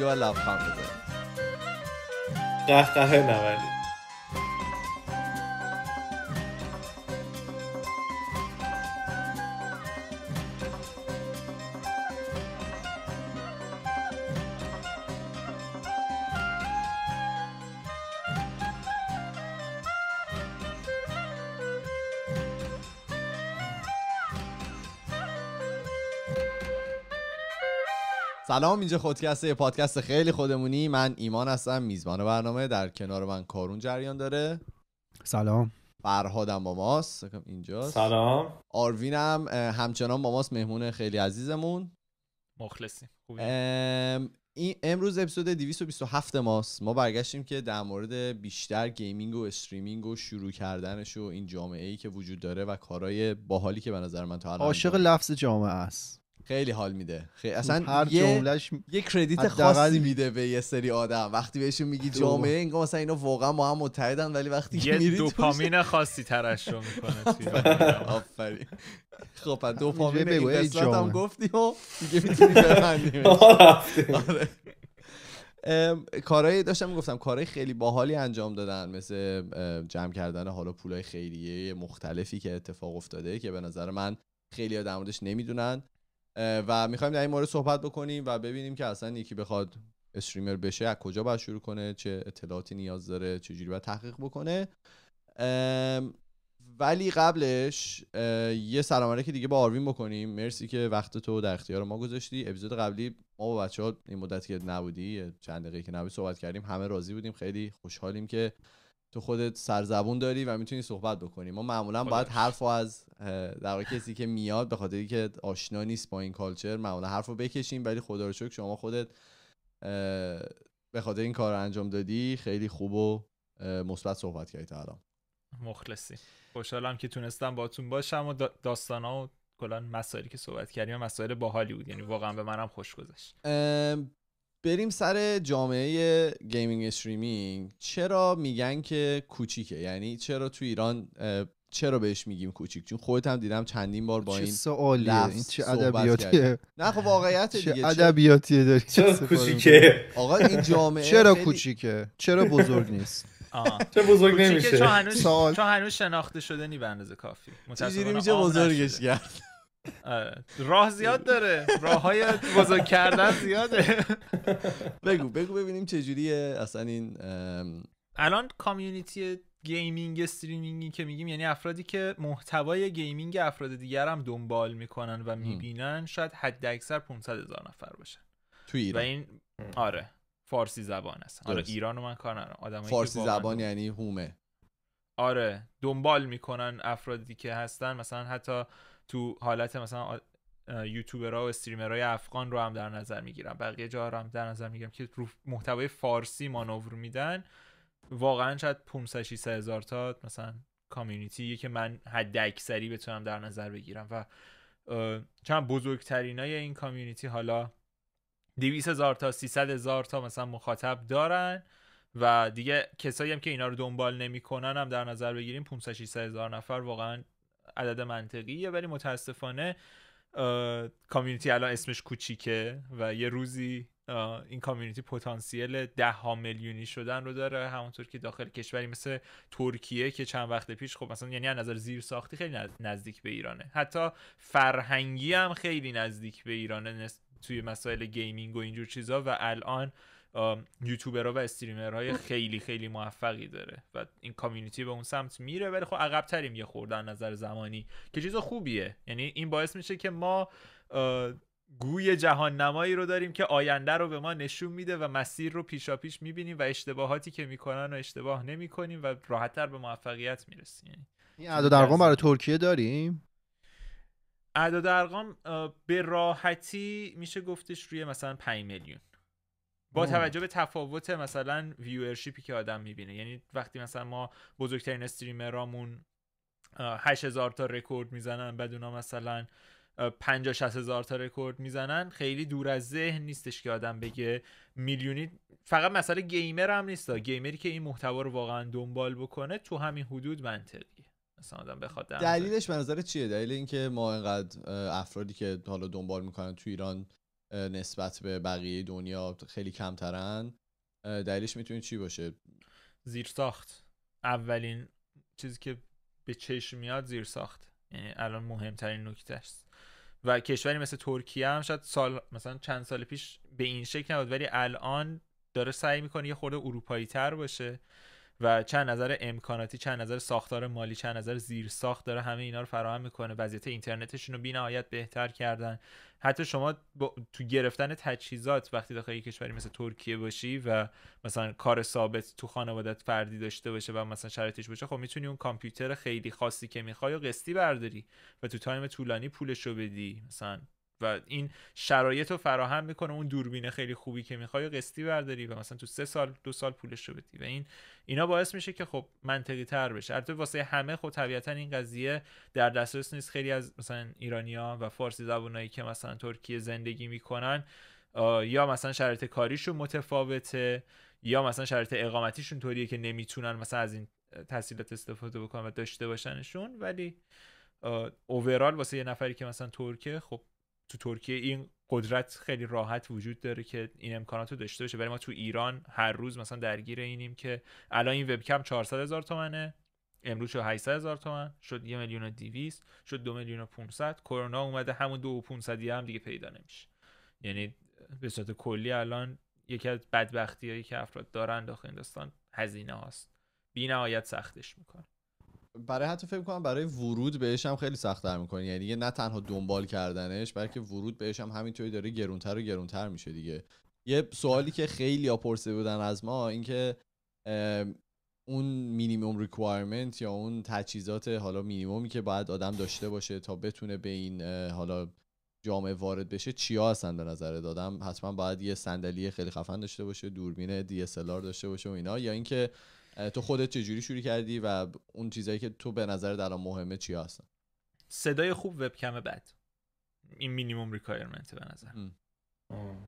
اینجا که لبخند سلام اینجا خودکسته یه پادکست خیلی خودمونی من ایمان هستم میزبان برنامه در کنار من کارون جریان داره سلام فرهادم با ماست اینجا سلام آروینم همچنان با ماست مهمون خیلی عزیزمون مخلصیم این امروز اپیزود 227 ماست ما برگشتیم که در مورد بیشتر گیمینگ و استریمینگ و شروع کردنش و این جامعه ای که وجود داره و کارهای باحالی که به نظر من تا الان عاشق لفظ جامعه است خیلی حال میده خیلی اصلا هر یه, یه کردیت خاصی میده به یه سری آدم وقتی بهشون میگی جامعه انگار مثلا اینا واقعا ما هم متحدن ولی وقتی یه میری دوپامین خاصی رو میکنه آفرین خب پس دوپامین این قسمت هم گفتی و دیگه میتونی ببندیم آره کارهای داشتم میگفتم کارهای خیلی باحالی انجام دادن مثل جمع کردن حالا پولای خیریه مختلفی که اتفاق افتاده که به نظر من خیلی در موردش نمیدونن و میخوایم در این مورد صحبت بکنیم و ببینیم که اصلا یکی بخواد استریمر بشه از کجا باید شروع کنه چه اطلاعاتی نیاز داره چجوری باید تحقیق بکنه ولی قبلش یه سلام که دیگه با آروین بکنیم مرسی که وقت تو در اختیار ما گذاشتی اپیزود قبلی ما با بچه ها این مدتی که نبودی چند دقیقه که نبودی صحبت کردیم همه راضی بودیم خیلی خوشحالیم که تو خودت سرزبون داری و میتونی صحبت بکنی ما معمولا باید حرف از در کسی که میاد به خاطر که آشنا نیست با این کالچر معمولا حرف رو بکشیم ولی خدا رو شکر شما خودت به خاطر این کار رو انجام دادی خیلی خوب و مثبت صحبت کردی تا الان مخلصی خوشحالم که تونستم باتون باشم و داستانا و کلا مسائلی که صحبت کردیم مسائل باحالی بود یعنی واقعا به منم خوش گذشت بریم سر جامعه گیمینگ استریمینگ چرا میگن که کوچیکه یعنی چرا تو ایران چرا بهش میگیم کوچیک چون خودت هم دیدم چندین بار با این سوالیه این چه ادبیاتیه نه خب واقعیت دیگه چه ادبیاتیه داری چرا کوچیکه آقا این جامعه چرا کوچیکه چرا بزرگ نیست چه بزرگ نمیشه چون هنوز چون هنوز شناخته شدنی به اندازه کافی متأسفانه بزرگش کرد آره. راه زیاد داره راه های بزرگ کردن زیاده بگو بگو ببینیم چجوریه اصلا این الان کامیونیتی گیمینگ استریمینگی که میگیم یعنی افرادی که محتوای گیمینگ افراد دیگر هم دنبال میکنن و میبینن شاید حد اکثر 500 هزار نفر باشن تو ایران و این آره فارسی زبان هستن آره ایران من کار ندارم فارسی زبان یعنی هومه آره دنبال میکنن افرادی که هستن مثلا حتی تو حالت مثلا یوتیوبرها و استریمرهای افغان رو هم در نظر میگیرم بقیه جا رو هم در نظر میگیرم که رو محتوای فارسی مانور میدن واقعا شاید 500 600 هزار تا مثلا کامیونیتی که من حد اکثری بتونم در نظر بگیرم و چند بزرگترین های این کامیونیتی حالا 200 هزار تا 300 هزار تا مثلا مخاطب دارن و دیگه کسایی هم که اینا رو دنبال نمیکنن هم در نظر بگیریم 500 600 هزار نفر واقعا عدد منطقیه ولی متاسفانه کامیونیتی الان اسمش کوچیکه و یه روزی این کامیونیتی پتانسیل ده ها میلیونی شدن رو داره همونطور که داخل کشوری مثل ترکیه که چند وقت پیش خب مثلا یعنی از نظر زیر ساختی خیلی نزدیک به ایرانه حتی فرهنگی هم خیلی نزدیک به ایرانه توی مسائل گیمینگ و اینجور چیزا و الان یوتیوبرها و استریمرهای خیلی خیلی موفقی داره و این کامیونیتی به اون سمت میره ولی خب عقب تریم یه خوردن نظر زمانی که چیز خوبیه یعنی این باعث میشه که ما گوی جهان نمایی رو داریم که آینده رو به ما نشون میده و مسیر رو پیشا پیش میبینیم و اشتباهاتی که میکنن و اشتباه نمیکنیم و راحتتر به موفقیت میرسیم یعنی این عدد ارقام برای ترکیه داریم اعداد ارقام به راحتی میشه گفتش روی مثلا 5 میلیون با توجه به تفاوت مثلا ویورشیپی که آدم میبینه یعنی وقتی مثلا ما بزرگترین استریمرامون 8000 تا رکورد میزنن بعد اونا مثلا 50 60 هزار تا رکورد میزنن خیلی دور از ذهن نیستش که آدم بگه میلیونی فقط مسئله گیمر هم نیست گیمری که این محتوا رو واقعا دنبال بکنه تو همین حدود منطقیه مثلا آدم بخواد دلیلش به نظر چیه دلیل اینکه ما اینقدر افرادی که حالا دنبال میکنن تو ایران نسبت به بقیه دنیا خیلی کمترن دلیلش میتونه چی باشه زیر ساخت اولین چیزی که به چشم میاد زیر ساخت یعنی الان مهمترین نکته است و کشوری مثل ترکیه هم شاید سال مثلا چند سال پیش به این شکل نبود ولی الان داره سعی میکنه یه خورده اروپایی تر باشه و چند نظر امکاناتی چند نظر ساختار مالی چند نظر زیر ساخت داره همه اینا رو فراهم میکنه وضعیت اینترنتشون رو بینهایت بهتر کردن حتی شما با... تو گرفتن تجهیزات وقتی داخل کشوری مثل ترکیه باشی و مثلا کار ثابت تو خانوادت فردی داشته باشه و مثلا شرایطش باشه خب میتونی اون کامپیوتر خیلی خاصی که میخوای و قسطی برداری و تو تایم طولانی پولش رو بدی مثلا و این شرایط رو فراهم میکنه اون دوربین خیلی خوبی که میخوای قسطی برداری و مثلا تو سه سال دو سال پولش رو بدی و این اینا باعث میشه که خب منطقی تر بشه البته واسه همه خب طبیعتا این قضیه در دسترس نیست خیلی از مثلا ایرانیا و فارسی زبونایی که مثلا ترکیه زندگی میکنن یا مثلا شرایط کاریشون متفاوته یا مثلا شرایط اقامتیشون طوریه که نمیتونن مثلا از این تحصیلات استفاده بکنن و داشته باشنشون ولی اوورال واسه یه نفری که مثلا ترکه خب تو ترکیه این قدرت خیلی راحت وجود داره که این امکانات رو داشته باشه ولی ما تو ایران هر روز مثلا درگیر اینیم که الان این وبکم 400 هزار تومنه امروز شد 800 هزار تومن شد یه میلیون و 200 شد دو میلیون و 500 کرونا اومده همون دو و 500 هم دیگه پیدا نمیشه یعنی به صورت کلی الان یکی از بدبختی هایی که افراد دارن داخل هندوستان هزینه هاست بی نهایت سختش میکنه برای حتی فکر کنم برای ورود بهش هم خیلی سخت در میکنه یعنی دیگه نه تنها دنبال کردنش بلکه ورود بهش هم همینطوری داره گرونتر و گرونتر میشه دیگه یه سوالی که خیلی پرسیده بودن از ما اینکه اون مینیمم ریکوایرمنت یا اون تجهیزات حالا مینیمومی که باید آدم داشته باشه تا بتونه به این حالا جامعه وارد بشه چیا هستن به نظر دادم حتما باید یه صندلی خیلی خفن داشته باشه دوربین DSLR داشته باشه و اینا یا اینکه تو خودت چجوری شروع کردی و اون چیزایی که تو به نظر الان مهمه چی هستن صدای خوب وبکم بد این مینیموم ریکوایرمنت به نظر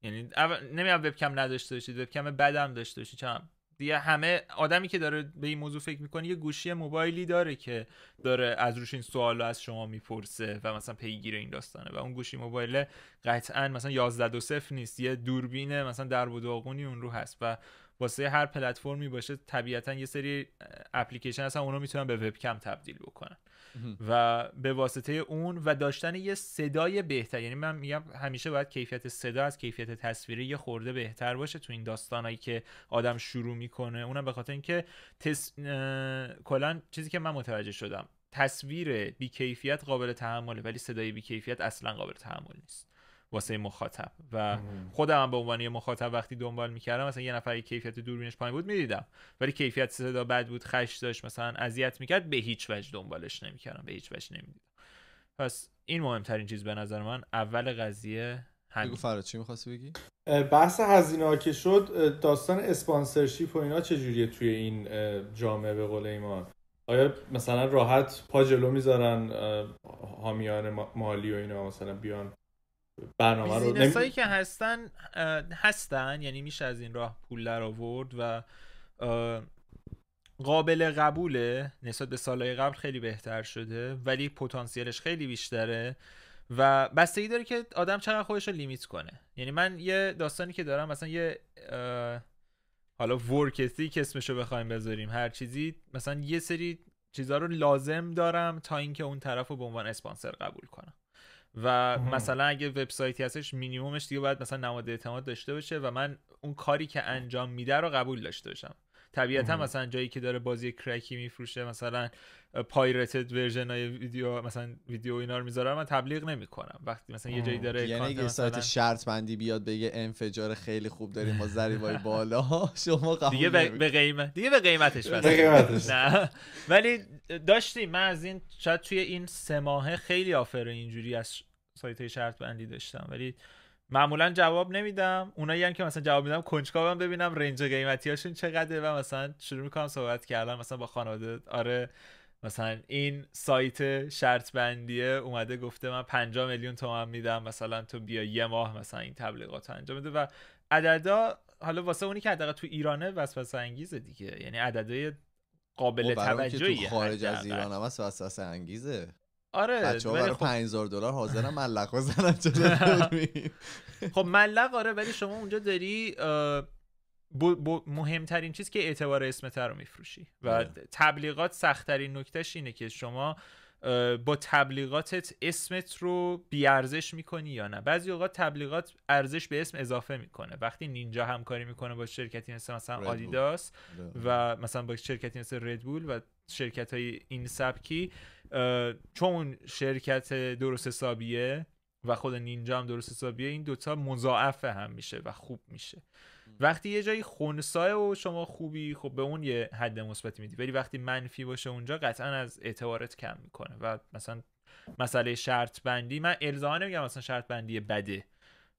یعنی اول نمیدونم وبکم نداشته باشید وبکم بدم داشته باشید چم دیگه همه آدمی که داره به این موضوع فکر میکنه یه گوشی موبایلی داره که داره از روش این سوالو از شما میپرسه و مثلا پیگیر این داستانه و اون گوشی موبایل قطعا مثلا 11 دو نیست یه دوربینه مثلا در و اون رو هست و واسه هر پلتفرمی باشه طبیعتا یه سری اپلیکیشن هستن اونا میتونن به وبکم تبدیل بکنن و به واسطه اون و داشتن یه صدای بهتر یعنی من میگم همیشه باید کیفیت صدا از کیفیت تصویری یه خورده بهتر باشه تو این داستانایی که آدم شروع میکنه اونم به خاطر اینکه تس... کلا چیزی که من متوجه شدم تصویر بیکیفیت قابل تحمله ولی صدای بیکیفیت اصلا قابل تحمل نیست واسه مخاطب و خودم هم به عنوان یه مخاطب وقتی دنبال میکردم مثلا یه نفری کیفیت دوربینش پایین بود میدیدم ولی کیفیت صدا بد بود خش داشت مثلا اذیت میکرد به هیچ وجه دنبالش نمیکردم به هیچ وجه نمیدیدم پس این مهمترین چیز به نظر من اول قضیه بگو فراد چی میخواستی بگی بحث هزینه که شد داستان اسپانسرشیپ و اینا چجوریه توی این جامعه به قول ایمان آیا مثلا راحت پا جلو میذارن حامیان مالی و اینا مثلا بیان برنامه رو که هستن هستن یعنی میشه از این راه پول در آورد و قابل قبوله نسبت به سالهای قبل خیلی بهتر شده ولی پتانسیلش خیلی بیشتره و بستگی داره که آدم چقدر خودش رو لیمیت کنه یعنی من یه داستانی که دارم مثلا یه حالا ورکتی که اسمشو بخوایم بذاریم هر چیزی مثلا یه سری چیزها رو لازم دارم تا اینکه اون طرف رو به عنوان اسپانسر قبول کنم و مثلا اگه وبسایتی هستش مینیمومش دیگه باید مثلا نماد اعتماد داشته باشه و من اون کاری که انجام میده رو قبول داشته باشم طبیعتا مثلا جایی که داره بازی کرکی میفروشه مثلا پایرتد ورژن های ویدیو مثلا ویدیو اینا رو میذاره من تبلیغ نمیکنم وقتی مثلا یه جایی داره یعنی اگه سایت شرط بندی بیاد بگه انفجار خیلی خوب داریم با وای بالا شما قبول دیگه به قیمت دیگه به قیمتش نه ولی داشتیم من از این شاید توی این سه ماهه خیلی آفر اینجوری از سایت شرط بندی داشتم ولی معمولا جواب نمیدم اونایی هم که مثلا جواب میدم کنجکاوم ببینم رنج قیمتی هاشون چقدره و مثلا شروع میکنم صحبت کردن مثلا با خانواده آره مثلا این سایت شرط بندیه اومده گفته من 5 میلیون تومن میدم مثلا تو بیا یه ماه مثلا این تبلیغات انجام بده و عددا حالا واسه اونی که حداقل تو ایرانه وسوسه انگیزه دیگه یعنی عددهای قابل خب، توجهی خارج از ایرانه. هم وسوسه انگیزه آره بچه‌ها برای 5000 خب دلار حاضرن ملقا خب ملق آره ولی شما اونجا داری مهمترین چیز که اعتبار اسمت رو میفروشی و آره. تبلیغات سختترین نکتهش اینه که شما با تبلیغاتت اسمت رو بیارزش میکنی یا نه بعضی اوقات تبلیغات ارزش به اسم اضافه میکنه وقتی نینجا همکاری میکنه با شرکتی مثل مثلا آدیداس آره. و مثلا با شرکتی مثل ردبول و شرکت های این سبکی چون شرکت درست حسابیه و خود نینجا هم درست حسابیه این دوتا مضاعف هم میشه و خوب میشه وقتی یه جایی خونسایه و شما خوبی خب به اون یه حد مثبتی میدی ولی وقتی منفی باشه اونجا قطعا از اعتبارت کم میکنه و مثلا مسئله شرط بندی من الزاما نمیگم مثلا شرط بندی بده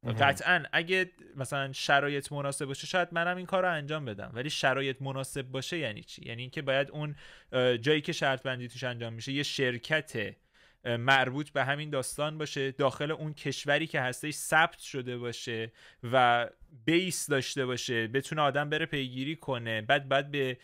خب، قطعا اگه مثلا شرایط مناسب باشه شاید منم این کار رو انجام بدم ولی شرایط مناسب باشه یعنی چی یعنی اینکه باید اون جایی که شرط بندی توش انجام میشه یه شرکت مربوط به همین داستان باشه داخل اون کشوری که هستش ثبت شده باشه و بیس داشته باشه بتونه آدم بره پیگیری کنه بعد بعد به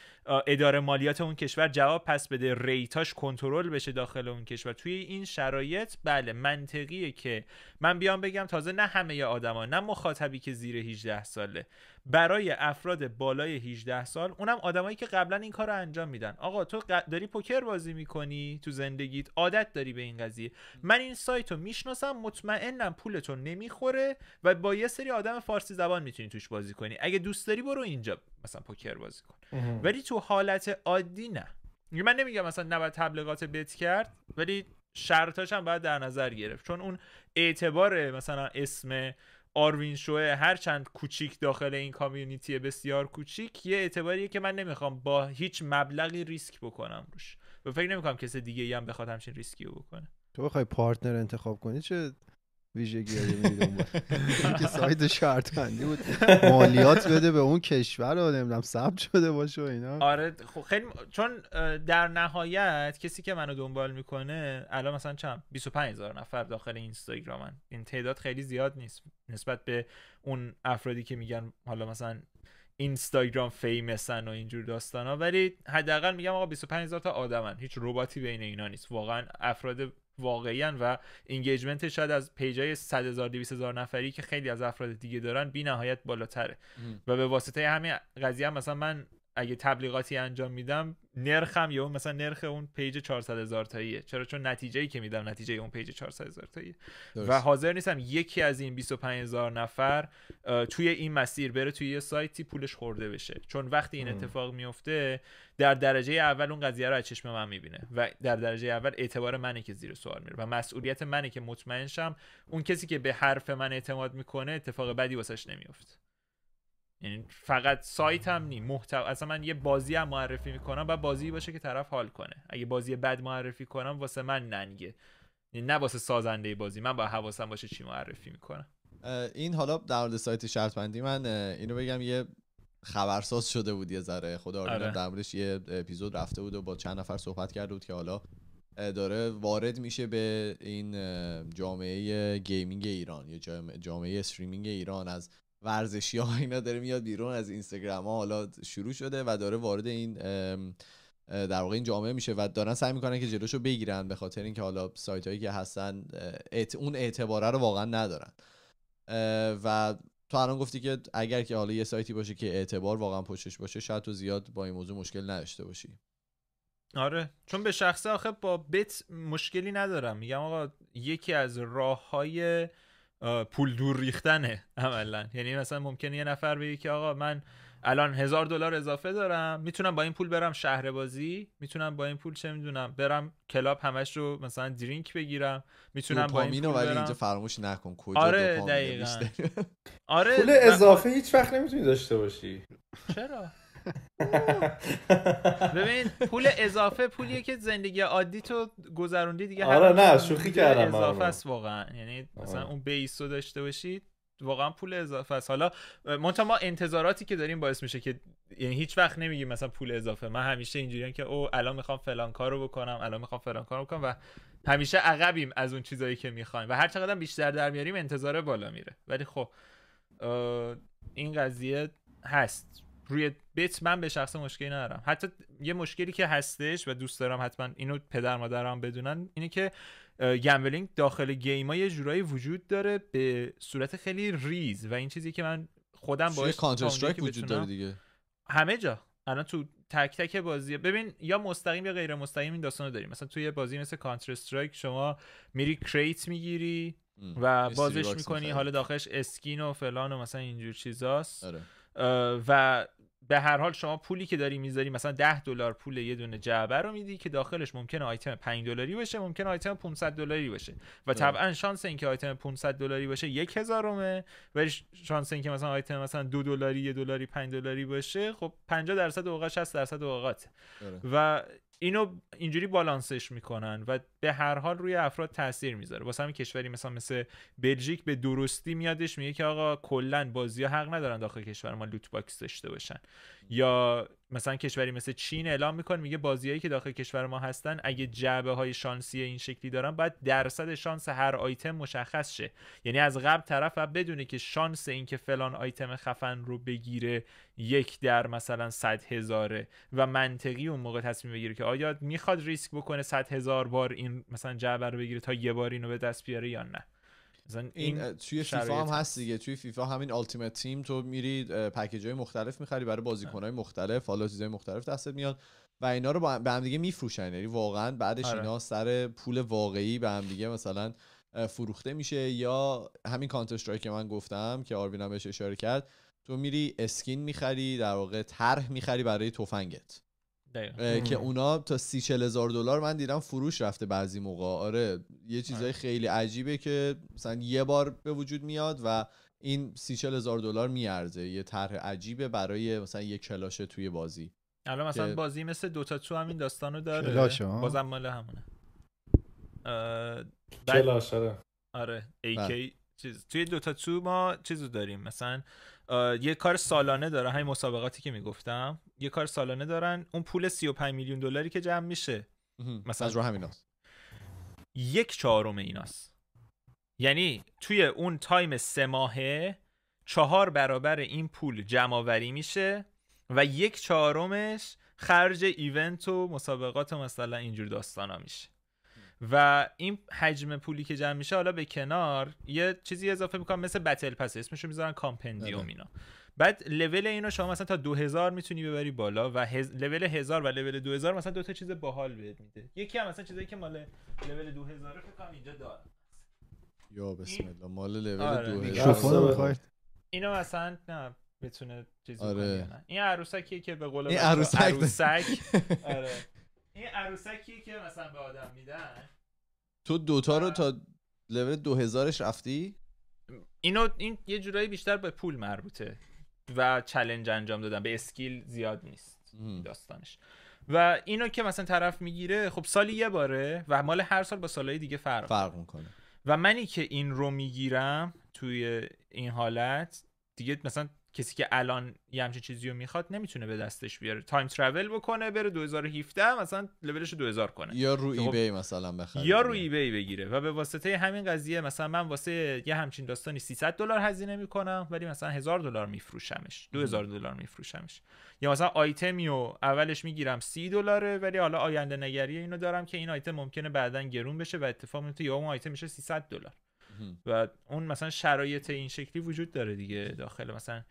اداره مالیات اون کشور جواب پس بده ریتاش کنترل بشه داخل اون کشور توی این شرایط بله منطقیه که من بیام بگم تازه نه همه آدما نه مخاطبی که زیر 18 ساله برای افراد بالای 18 سال اونم آدمایی که قبلا این کار رو انجام میدن آقا تو داری پوکر بازی میکنی تو زندگیت عادت داری به این قضیه من این سایت رو میشناسم مطمئنم پولتو نمیخوره و با یه سری آدم فارسی زبان میتونی توش بازی کنی اگه دوست داری برو اینجا مثلا پوکر بازی کن ولی تو حالت عادی نه من نمیگم مثلا نباید تبلیغات بت کرد ولی شرطاش هم باید در نظر گرفت چون اون اعتبار مثلا اسم آروین شوه هر چند کوچیک داخل این کامیونیتی بسیار کوچیک یه اعتباریه که من نمیخوام با هیچ مبلغی ریسک بکنم روش و فکر نمیکنم کسی دیگه ای هم بخواد همچین ریسکی رو بکنه تو بخوای پارتنر انتخاب کنی چه ویژگی که سایت شرط بندی بود مالیات بده به اون کشور رو نمیدونم ثبت شده باشه و اینا آره خب خیلی چون در نهایت کسی که منو دنبال میکنه الان مثلا چند 25 هزار نفر داخل اینستاگرام من. این تعداد خیلی زیاد نیست نسبت به اون افرادی که میگن حالا مثلا اینستاگرام فیمسن و اینجور ها ولی حداقل میگم آقا 25 هزار تا آدمن هیچ رباتی بین اینا نیست واقعا افراد واقعیان و اینگیجمنت شاید از پیجای 100 هزار 200 هزار نفری که خیلی از افراد دیگه دارن بی نهایت بالاتره و به واسطه همین قضیه هم مثلا من اگه تبلیغاتی انجام میدم نرخم یا مثلا نرخ اون پیج 400 هزار تاییه چرا چون نتیجه ای که میدم نتیجه اون پیج 400 هزار تاییه و حاضر نیستم یکی از این 25 هزار نفر توی این مسیر بره توی یه سایتی پولش خورده بشه چون وقتی این اتفاق میفته در درجه اول اون قضیه رو از چشم من میبینه و در درجه اول اعتبار منه که زیر سوال میره و مسئولیت منه که مطمئن شم اون کسی که به حرف من اعتماد میکنه اتفاق بدی واسش نمیفته یعنی فقط سایت هم نی محتوا اصلا من یه بازی هم معرفی میکنم و بازی باشه که طرف حال کنه اگه بازی بد معرفی کنم واسه من ننگه یعنی نه واسه سازنده بازی من با حواسم باشه چی معرفی میکنم این حالا در مورد سایت شرط بندی من اینو بگم یه خبرساز شده بود یه ذره خدا آره. در موردش یه اپیزود رفته بود و با چند نفر صحبت کرده بود که حالا داره وارد میشه به این جامعه گیمینگ ایران یا جامعه استریمینگ ایران از ورزشی ها اینا داره میاد بیرون از اینستاگرام ها حالا شروع شده و داره وارد این در واقع این جامعه میشه و دارن سعی میکنن که جلوشو بگیرن به خاطر اینکه حالا سایت هایی که هستن ات اون اعتباره رو واقعا ندارن و تو الان گفتی که اگر که حالا یه سایتی باشه که اعتبار واقعا پشتش باشه شاید تو زیاد با این موضوع مشکل نداشته باشی آره چون به شخصه آخه با بت مشکلی ندارم میگم آقا یکی از راه های پول دور ریختنه عملا یعنی مثلا ممکنه یه نفر بگه که آقا من الان هزار دلار اضافه دارم میتونم با این پول برم شهر بازی میتونم با این پول چه میدونم برم کلاب همش رو مثلا درینک بگیرم میتونم با این پول ولی برم... اینجا فراموش نکن کجا آره دقیقاً آره پول اضافه هیچ وقت نمیتونی داشته باشی چرا ببین پول اضافه پولیه که زندگی عادی تو گذروندی دیگه آره نه شوخی کردم آره. اضافه است واقعا یعنی مثلا آره. اون بیس رو داشته باشید واقعا پول اضافه است حالا منتا ما انتظاراتی که داریم باعث میشه که یعنی هیچ وقت نمیگیم مثلا پول اضافه من همیشه اینجوریام که او الان میخوام فلان کارو بکنم الان میخوام فلان کارو بکنم و همیشه عقبیم از اون چیزایی که میخوایم و هر چقدر بیشتر در میاریم انتظار بالا میره ولی خب این قضیه هست روی بیت من به شخص مشکلی ندارم حتی یه مشکلی که هستش و دوست دارم حتما اینو پدر مادرم بدونن اینه که گمبلینگ داخل گیما یه جورایی وجود داره به صورت خیلی ریز و این چیزی که من خودم باعث کانتر استرایک وجود داره دیگه همه جا الان تو تک تک بازی ببین یا مستقیم یا غیر مستقیم این داستانو داریم مثلا یه بازی مثل کانتر استرایک شما میری کریت میگیری و بازش میکنی حالا داخلش اسکین و فلان و مثلا اینجور چیزاست آره. و به هر حال شما پولی که داری میذاری مثلا 10 دلار پول یه دونه جعبه رو میدی که داخلش ممکنه آیتم 5 دلاری باشه ممکن آیتم 500 دلاری باشه و بله. طبعا شانس اینکه آیتم 500 دلاری باشه یک هزارمه ولی شانس اینکه مثلا آیتم مثلا 2 دلاری 1 دلاری 5 دلاری باشه خب 50 درصد اوقات 60 درصد اوقات بله. و اینو اینجوری بالانسش میکنن و به هر حال روی افراد تاثیر میذاره واسه همین کشوری مثلا مثل بلژیک به درستی میادش میگه که آقا کلا بازی ها حق ندارن داخل کشور ما لوت باکس داشته باشن یا مثلا کشوری مثل چین اعلام میکنه میگه بازیایی که داخل کشور ما هستن اگه جعبه های شانسی این شکلی دارن باید درصد شانس هر آیتم مشخص شه یعنی از قبل طرف و بدونه که شانس اینکه فلان آیتم خفن رو بگیره یک در مثلا صد هزاره و منطقی اون موقع تصمیم بگیره که آیا میخواد ریسک بکنه صد هزار بار این مثلا جعبه رو بگیره تا یه بار اینو به دست بیاره یا نه این, توی فیفا هم هست دیگه توی فیفا همین التیمت تیم تو میری پکیج های مختلف میخری برای بازیکن های مختلف حالا چیزای مختلف دستت میاد و اینا رو به هم دیگه میفروشن یعنی واقعا بعدش آره. اینا سر پول واقعی به هم دیگه مثلا فروخته میشه یا همین کانتر که من گفتم که هم بهش اشاره کرد تو میری اسکین میخری در واقع طرح میخری برای تفنگت که اونا تا سی چل هزار دلار من دیدم فروش رفته بعضی موقع آره یه چیزای آره. خیلی عجیبه که مثلا یه بار به وجود میاد و این سی چل هزار دلار میارزه یه طرح عجیبه برای مثلا یه کلاش توی بازی الان مثلا بازی مثل دوتا تو همین داستانو داره ها؟ بازم مال همونه آه... کلاش آره آره AK بله. چیز توی دوتا تو ما چیزو داریم مثلا یه کار سالانه داره همین مسابقاتی که میگفتم یه کار سالانه دارن اون پول 35 میلیون دلاری که جمع میشه مثلا از رو همیناست یک چهارم ایناست یعنی توی اون تایم سه ماهه چهار برابر این پول جمع میشه و یک چهارمش خرج ایونت و مسابقات و مثلا اینجور ها میشه و این حجم پولی که جمع میشه حالا به کنار یه چیزی اضافه میکنم مثل بتل پس اسمشو میذارن کامپندیوم آره. اینا بعد لول اینو شما مثلا تا 2000 میتونی ببری بالا و هز... لول 1000 و لول 2000 مثلا دو تا چیز باحال بهت میده یکی هم مثلا چیزایی که مال لول 2000 فکر کنم اینجا داره یا بسم الله مال لول آره 2000 اینو مثلا نه بتونه چیزی آره. این عروسکیه که به قول این عروسک, عروسک. آره. این عروسکیه که مثلا به آدم میدن تو دوتا رو آره. تا لول 2000ش رفتی اینو این یه جورایی بیشتر به پول مربوطه و چلنج انجام دادم به اسکیل زیاد نیست داستانش و اینو که مثلا طرف میگیره خب سالی یه باره و مال هر سال با سالهای دیگه فرق فرق میکنه و منی که این رو میگیرم توی این حالت دیگه مثلا کسی که الان یه همچین چیزی رو میخواد نمیتونه به دستش بیاره تایم ترول بکنه بره 2017 مثلا لولش 2000 کنه یا رو ای بی خب مثلا بخره یا رو ای بی بگیره و به واسطه همین قضیه مثلا من واسه یه همچین داستانی 300 دلار هزینه میکنم ولی مثلا 1000 دلار میفروشمش 2000 دلار میفروشمش یا مثلا آیتمی و اولش میگیرم 30 دلاره ولی حالا آینده نگری اینو دارم که این آیتم ممکنه بعدا گرون بشه و اتفاق میفته یا اون آیتم میشه 300 دلار و اون مثلا شرایط این شکلی وجود داره دیگه داخل مثلا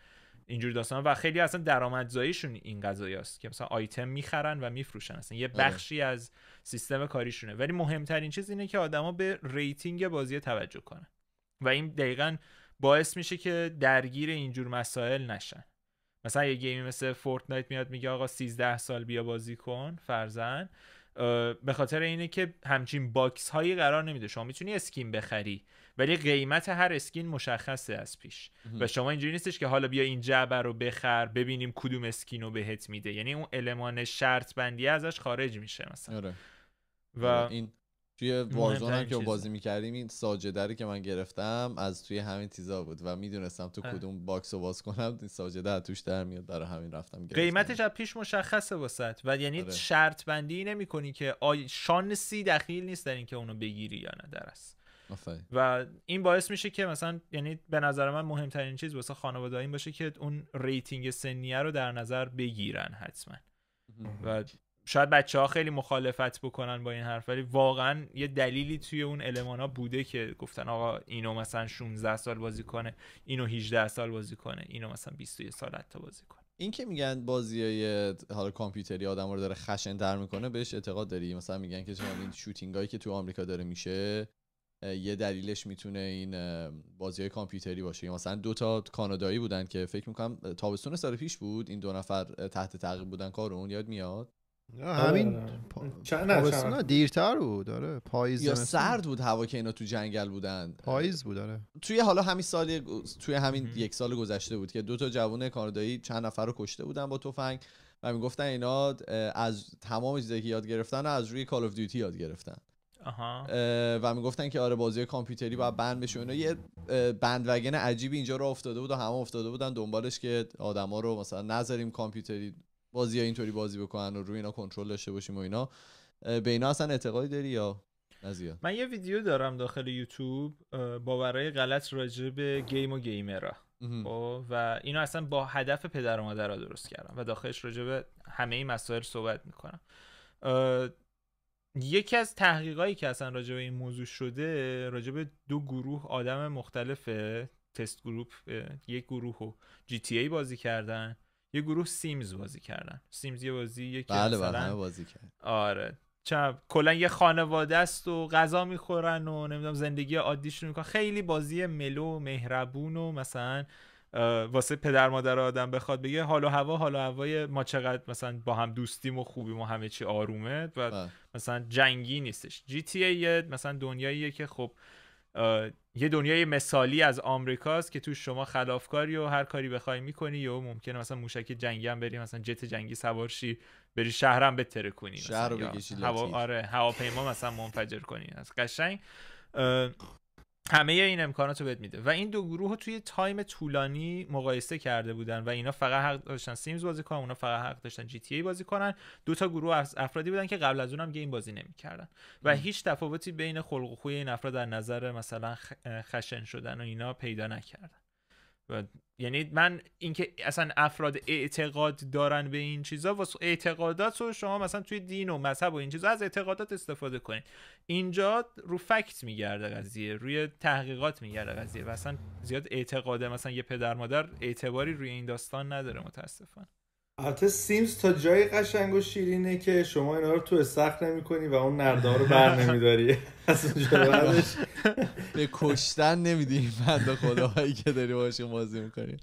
اینجور داستان و خیلی اصلا درآمدزاییشون این قضایی است که مثلا آیتم میخرن و میفروشن اصلا یه آره. بخشی از سیستم کاریشونه ولی مهمترین چیز اینه که آدما به ریتینگ بازی توجه کنن و این دقیقا باعث میشه که درگیر اینجور مسائل نشن مثلا یه گیمی مثل فورتنایت میاد میگه آقا 13 سال بیا بازی کن فرزن به خاطر اینه که همچین باکس هایی قرار نمیده شما میتونی اسکین بخری ولی قیمت هر اسکین مشخصه از پیش و شما اینجوری نیستش که حالا بیا این جعبه رو بخر ببینیم کدوم اسکین رو بهت میده یعنی اون المان شرط بندی ازش خارج میشه مثلا آره. و آره، این توی وارزون هم که بازی میکردیم این ساجدری که من گرفتم از توی همین تیزا بود و میدونستم تو کدوم باکس رو باز کنم این ساجده توش در میاد برای همین رفتم گرفتم قیمتش از پیش مشخصه واسط و یعنی آره. شرط بندی نمی کنی که آی شانسی دخیل نیست در اینکه اونو بگیری یا نه درست و این باعث میشه که مثلا یعنی به نظر من مهمترین چیز واسه خانواده این باشه که اون ریتینگ سنیه رو در نظر بگیرن حتما و شاید بچه ها خیلی مخالفت بکنن با این حرف ولی واقعا یه دلیلی توی اون علمان ها بوده که گفتن آقا اینو مثلا 16 سال بازی کنه اینو 18 سال بازی کنه اینو مثلا 21 سال حتی بازی کنه این که میگن بازی های حالا کامپیوتری آدم رو داره خشن در میکنه بهش اعتقاد داری مثلا میگن که این شوتینگ هایی که تو آمریکا داره میشه یه دلیلش میتونه این بازی های کامپیوتری باشه یا مثلا دو تا کانادایی بودن که فکر میکنم تابستون سال پیش بود این دو نفر تحت تعقیب بودن اون یاد میاد همین نه آره. دیرتر بود داره پاییز یا سرد بود هوا که اینا تو جنگل بودن پاییز بود داره توی حالا همین سال توی همین یک سال گذشته بود که دو تا جوان کانادایی چند نفر رو کشته بودن با تفنگ و میگفتن اینا از تمام چیزایی که یاد گرفتن از روی کال اف دیوتی یاد گرفتن آها. و میگفتن که آره بازی کامپیوتری باید بند بشه اینا یه بندوگن عجیبی اینجا رو افتاده بود و همه افتاده بودن دنبالش که آدما رو مثلا نذاریم کامپیوتری بازی ها اینطوری بازی بکنن و روی اینا کنترل داشته باشیم و اینا به اینا اصلا اعتقادی داری یا نزیاد. من یه ویدیو دارم داخل یوتیوب باورای غلط راجع به گیم و گیمرا خب، و اینو اصلا با هدف پدر و درست کردم و داخلش راجع به همه این مسائل صحبت میکنم یکی از تحقیقاتی که اصلا راجع به این موضوع شده راجع به دو گروه آدم مختلف تست گروپ یک گروه و جی تی ای بازی کردن یه گروه سیمز بازی کردن سیمز یه بازی یکی بله بله بازی کرد آره چم کلا یه خانواده است و غذا میخورن و نمیدونم زندگی عادیشون میکنن خیلی بازی ملو مهربون و مثلا واسه پدر مادر آدم بخواد بگه حالا هوا حالا هوای ما چقدر مثلا با هم دوستیم و خوبیم و همه چی آرومه و بله. مثلا جنگی نیستش جی تی ای مثلا دنیاییه که خب یه دنیای مثالی از آمریکاست که تو شما خلافکاری و هر کاری بخوای میکنی یا ممکنه مثلا موشک جنگی هم بری مثلا جت جنگی سوارشی بری شهرم بتره کنی شهر رو هوا... آره هواپیما مثلا منفجر کنی از قشنگ همه این امکانات رو بهت میده و این دو گروه رو توی تایم طولانی مقایسه کرده بودن و اینا فقط حق داشتن سیمز بازی کنن اونا فقط حق داشتن جی تی ای بازی کنن دو تا گروه از افرادی بودن که قبل از اونم گیم بازی نمیکردن و هیچ تفاوتی بین خلق و خوی این افراد در نظر مثلا خشن شدن و اینا پیدا نکردن یعنی من اینکه اصلا افراد اعتقاد دارن به این چیزا و اعتقادات رو شما مثلا توی دین و مذهب و این چیزا از اعتقادات استفاده کنید اینجا رو فکت میگرده قضیه روی تحقیقات میگرده قضیه و اصلا زیاد اعتقاده مثلا یه پدر مادر اعتباری روی این داستان نداره متاسفانه البته سیمز تا جای قشنگ و شیرینه که شما اینا رو تو استخر نمیکنی و اون نرده رو بر نمیداری از اونجا بعدش به کشتن نمیدی بنده خداهایی که داری باشی بازی میکنی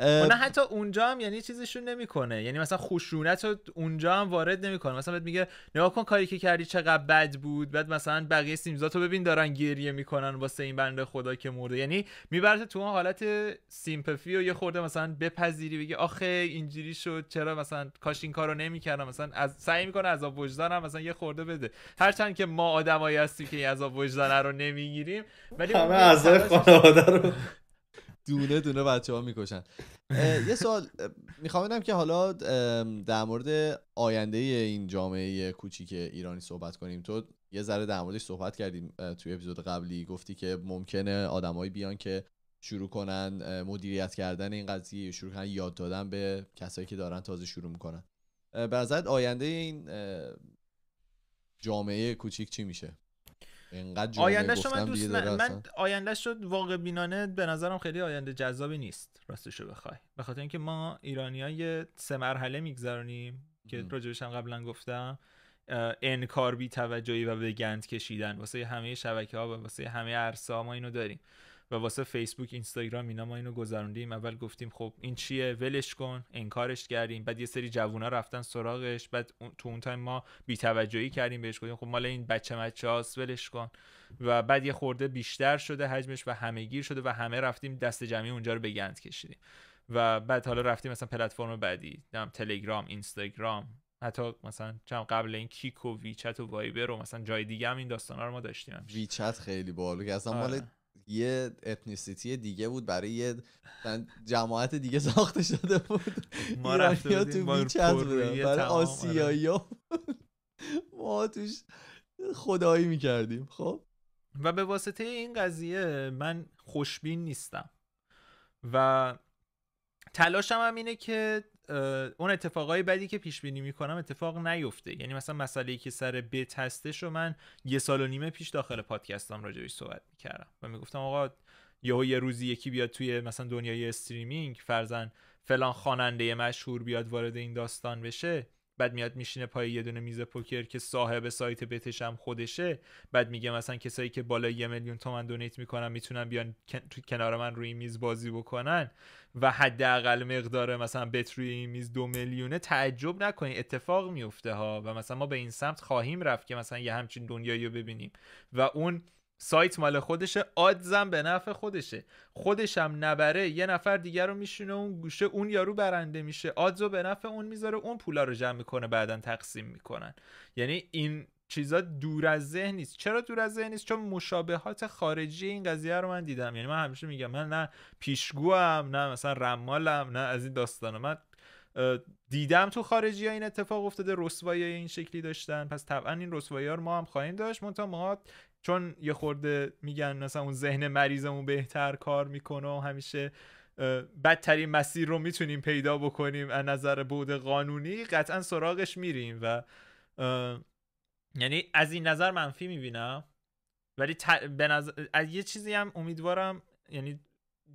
نه حتی اونجا هم یعنی چیزشون نمیکنه یعنی مثلا خشونت رو اونجا هم وارد نمیکنه مثلا بهت میگه نگاه کن کاری که کردی چقدر بد بود بعد مثلا بقیه سیمزاتو ببین دارن گریه میکنن واسه این بنده خدا که مرده یعنی میبرت تو اون حالت سیمپفی و یه خورده مثلا بپذیری بگی آخه اینجوری شد چرا مثلا کاش این کارو نمیکردم مثلا از سعی میکنه عذاب وجدانم مثلا یه خورده بده هرچند که ما آدمایی هستیم که عذاب وجدان رو نمیگیریم ولی همه از. خانواده رو دونه دونه بچه ها میکشن یه سوال میخوام بدم که حالا در مورد آینده این جامعه کوچیک ایرانی صحبت کنیم تو یه ذره در موردش صحبت کردیم توی اپیزود قبلی گفتی که ممکنه آدمایی بیان که شروع کنن مدیریت کردن این قضیه شروع کنن یاد دادن به کسایی که دارن تازه شروع میکنن به آینده این جامعه کوچیک چی میشه آینده آیندهش من دوست من آینده شد واقع بینانه به نظرم خیلی آینده جذابی نیست راستش رو بخوای به خاطر اینکه ما ایرانی های یه سه مرحله میگذرونیم که راجبش هم قبلا گفتم انکار بی توجهی و به گند کشیدن واسه همه شبکه ها و واسه همه عرصه ها ما اینو داریم و واسه فیسبوک اینستاگرام اینا ما اینو گذروندیم اول گفتیم خب این چیه ولش کن انکارش کردیم بعد یه سری جوونا رفتن سراغش بعد تو اون تایم ما بیتوجهی کردیم بهش گفتیم خب مال این بچه مچه هاست ولش کن و بعد یه خورده بیشتر شده حجمش و همه گیر شده و همه رفتیم دست جمعی اونجا رو بگند کشیدیم و بعد حالا رفتیم مثلا پلتفرم بعدی تلگرام اینستاگرام حتی مثلا چند قبل این کیک و ویچت و وایبر و مثلا جای دیگه هم این داستانا رو ما داشتیم ویچت خیلی که مال آره. یه اتنیسیتی دیگه بود برای یه جماعت دیگه ساخته شده بود ما رفته تو بود برای آره. آسیایی ما توش خدایی میکردیم خب و به واسطه این قضیه من خوشبین نیستم و تلاشم هم اینه که اون اتفاقای بدی که پیش بینی میکنم اتفاق نیفته یعنی مثلا مسئله که سر بت هستش رو من یه سال و نیمه پیش داخل پادکستم راجبش صحبت میکردم و میگفتم آقا یهو یه روزی یکی بیاد توی مثلا دنیای استریمینگ فرزن فلان خواننده مشهور بیاد وارد این داستان بشه بعد میاد میشینه پای یه دونه میز پوکر که صاحب سایت بتش هم خودشه بعد میگه مثلا کسایی که بالای یه میلیون تومن دونیت میکنن میتونن بیان کنار من روی میز بازی بکنن و حداقل مقدار مثلا بت روی میز دو میلیونه تعجب نکنین اتفاق میفته ها و مثلا ما به این سمت خواهیم رفت که مثلا یه همچین دنیایی رو ببینیم و اون سایت مال خودشه آدزم به نفع خودشه خودشم نبره یه نفر دیگر رو میشونه اون گوشه اون یارو برنده میشه آدزو به نفع اون میذاره اون پولا رو جمع میکنه بعدا تقسیم میکنن یعنی این چیزا دور از ذهن نیست چرا دور از ذهن نیست چون مشابهات خارجی این قضیه رو من دیدم یعنی من همیشه میگم من نه پیشگوام نه مثلا رمالم نه از این داستانا من دیدم تو خارجی ها این اتفاق افتاده رسوایی این شکلی داشتن پس طبعا این رسوایی ها رو ما هم خواهیم داشت منتها ما چون یه خورده میگن مثلا اون ذهن مریضمون بهتر کار میکنه و همیشه بدترین مسیر رو میتونیم پیدا بکنیم از نظر بود قانونی قطعا سراغش میریم و یعنی از این نظر منفی میبینم ولی از یه چیزی هم امیدوارم یعنی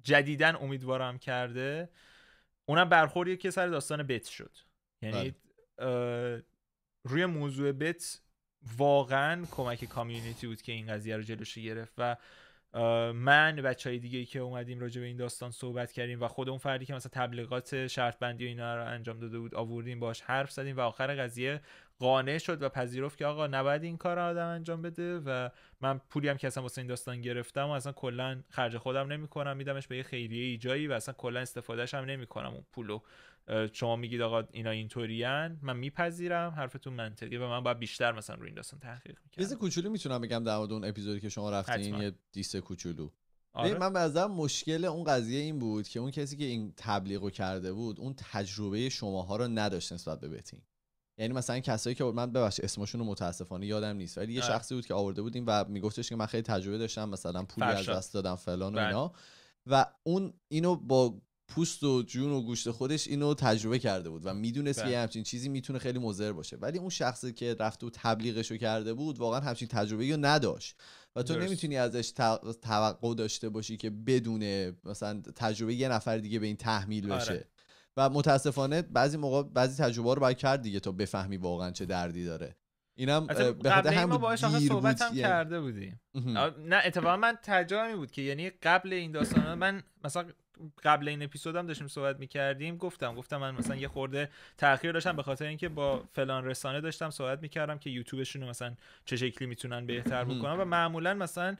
جدیدن امیدوارم کرده اونم برخوری که سر داستان بت شد یعنی بله. روی موضوع بت واقعا کمک کامیونیتی بود که این قضیه رو جلوش گرفت و من و های دیگه که اومدیم راجع به این داستان صحبت کردیم و خود اون فردی که مثلا تبلیغات شرط بندی و اینا رو انجام داده بود آوردیم باش حرف زدیم و آخر قضیه قانع شد و پذیرفت که آقا نباید این کار آدم انجام بده و من پولی هم که اصلا واسه این داستان گرفتم و اصلا کلا خرج خودم نمیکنم میدمش به یه خیریه ای جایی و اصلا کلا استفادهش هم نمیکنم اون پولو شما میگید آقا اینا اینطورین من میپذیرم حرفتون منطقی و من باید بیشتر مثلا روی این داستان تحقیق میکردم یه کوچولو میتونم بگم در اون اپیزودی که شما رفتین یه دیس کوچولو آره. من به مشکل اون قضیه این بود که اون کسی که این تبلیغ رو کرده بود اون تجربه شماها رو نداشت نسبت به بتین یعنی مثلا کسایی که من ببخش اسمشون رو متاسفانه یادم نیست ولی یه آره. شخصی بود که آورده بودیم و میگفتش که من خیلی تجربه داشتم مثلا پولی از دست دادم فلان و بله. اینا و اون اینو با پوست و جون و گوشت خودش اینو تجربه کرده بود و میدونست که بله. همچین چیزی میتونه خیلی مضر باشه ولی اون شخصی که رفته و تبلیغشو کرده بود واقعا همچین تجربه رو نداشت و تو نمیتونی ازش توقع داشته باشی که بدون مثلا تجربه یه نفر دیگه به این تحمیل آره. بشه و متاسفانه بعضی موقع بعضی تجربه رو باید کرد دیگه تا بفهمی واقعا چه دردی داره اینم به خاطر هم صحبت هم یعنی. کرده بودی نه اتفاقا من تجربه بود که یعنی قبل این داستان من مثلا قبل این اپیزودم داشتیم صحبت میکردیم گفتم گفتم من مثلا یه خورده تاخیر داشتم به خاطر اینکه با فلان رسانه داشتم صحبت میکردم که یوتیوبشون مثلا چه شکلی میتونن بهتر بکنن و معمولا مثلا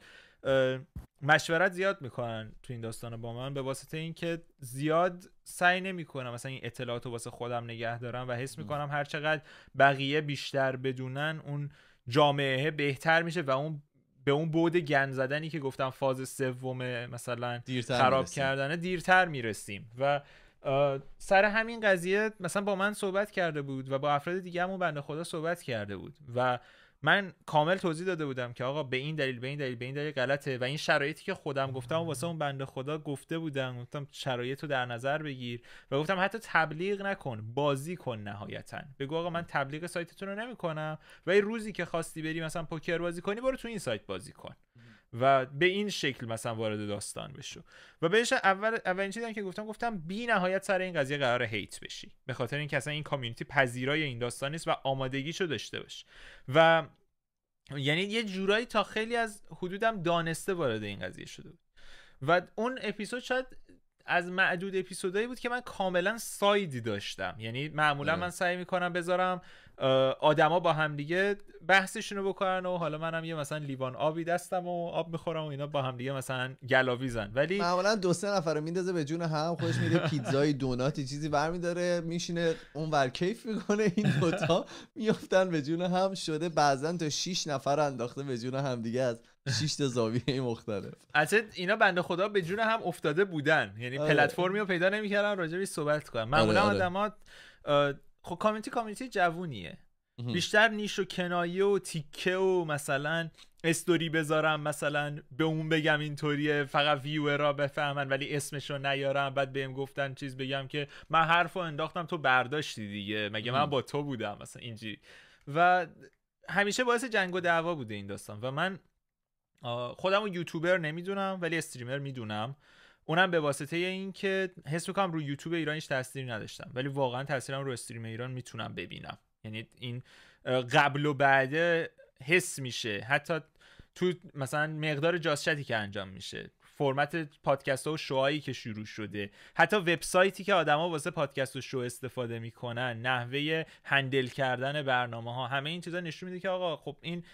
مشورت زیاد میکنن تو این داستان با من به واسطه اینکه زیاد سعی نمیکنم مثلا این اطلاعات رو واسه خودم نگه دارم و حس میکنم هر چقدر بقیه بیشتر بدونن اون جامعه بهتر میشه و اون به اون بود گن زدنی که گفتم فاز سوم مثلا دیرتر خراب میرسیم. کردنه دیرتر میرسیم و سر همین قضیه مثلا با من صحبت کرده بود و با افراد دیگه همون بنده خدا صحبت کرده بود و من کامل توضیح داده بودم که آقا به این دلیل به این دلیل به این دلیل غلطه و این شرایطی که خودم گفتم واسه اون بنده خدا گفته بودم گفتم شرایط رو در نظر بگیر و گفتم حتی تبلیغ نکن بازی کن نهایتا بگو آقا من تبلیغ سایتتون رو نمیکنم و این روزی که خواستی بری مثلا پوکر بازی کنی برو تو این سایت بازی کن و به این شکل مثلا وارد داستان بشو و بهش اول اولین چیزی که گفتم گفتم بی نهایت سر این قضیه قرار هیت بشی به خاطر اینکه اصلا این کامیونیتی پذیرای این داستان نیست و آمادگیشو داشته باش و یعنی یه جورایی تا خیلی از حدودم دانسته وارد این قضیه شده بود و اون اپیزود شاید از معدود اپیزودایی بود که من کاملا سایدی داشتم یعنی معمولا آره. من سعی میکنم بذارم آدما با هم دیگه بحثشون رو بکنن و حالا منم یه مثلا لیوان آبی دستم و آب میخورم و اینا با هم دیگه مثلا گلاویزن ولی معمولا دو سه نفر رو میندازه به جون هم خودش میده پیتزای دوناتی چیزی برمیداره میشینه اونور کیف میکنه این دوتا میافتن به جون هم شده بعضا تا 6 نفر انداخته به جون هم دیگه از 6 تا زاویه مختلف اصلا اینا بنده خدا به جون هم افتاده بودن یعنی آره. پلتفرمی رو پیدا نمیکردن راجبی صحبت آره، معمولا آره خب کامیونیتی کامیونیتی جوونیه بیشتر نیش و کنایه و تیکه و مثلا استوری بذارم مثلا به اون بگم اینطوریه فقط ویور را بفهمن ولی اسمش رو نیارم بعد بهم گفتن چیز بگم که من حرف رو انداختم تو برداشتی دیگه مگه من با تو بودم مثلا اینجی و همیشه باعث جنگ و دعوا بوده این داستان و من خودم رو یوتیوبر نمیدونم ولی استریمر میدونم اونم به واسطه اینکه حس میکنم رو یوتیوب ایران هیچ تاثیری نداشتم ولی واقعا تاثیرم رو استریم ایران میتونم ببینم یعنی این قبل و بعد حس میشه حتی تو مثلا مقدار جاسشتی که انجام میشه فرمت پادکست ها و شوهایی که شروع شده حتی وبسایتی که آدما واسه پادکست و شو استفاده میکنن نحوه هندل کردن برنامه ها همه این چیزا نشون میده که آقا خب این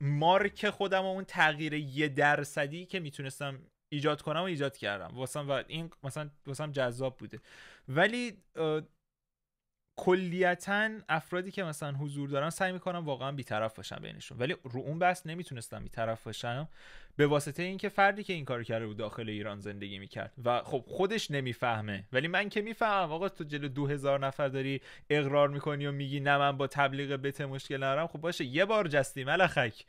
مارک خودم و اون تغییر یه درصدی که میتونستم ایجاد کنم و ایجاد کردم واسم و این مثلا واسم جذاب بوده ولی کلیتا افرادی که مثلا حضور دارن سعی میکنم واقعا بیطرف باشم بینشون ولی رو اون بحث نمیتونستم بیطرف باشم به واسطه اینکه فردی که این کار کرده بود داخل ایران زندگی میکرد و خب خودش نمیفهمه ولی من که میفهمم آقا تو جلو دو هزار نفر داری اقرار میکنی و میگی نه من با تبلیغ بت مشکل ندارم خب باشه یه بار جستی ملخک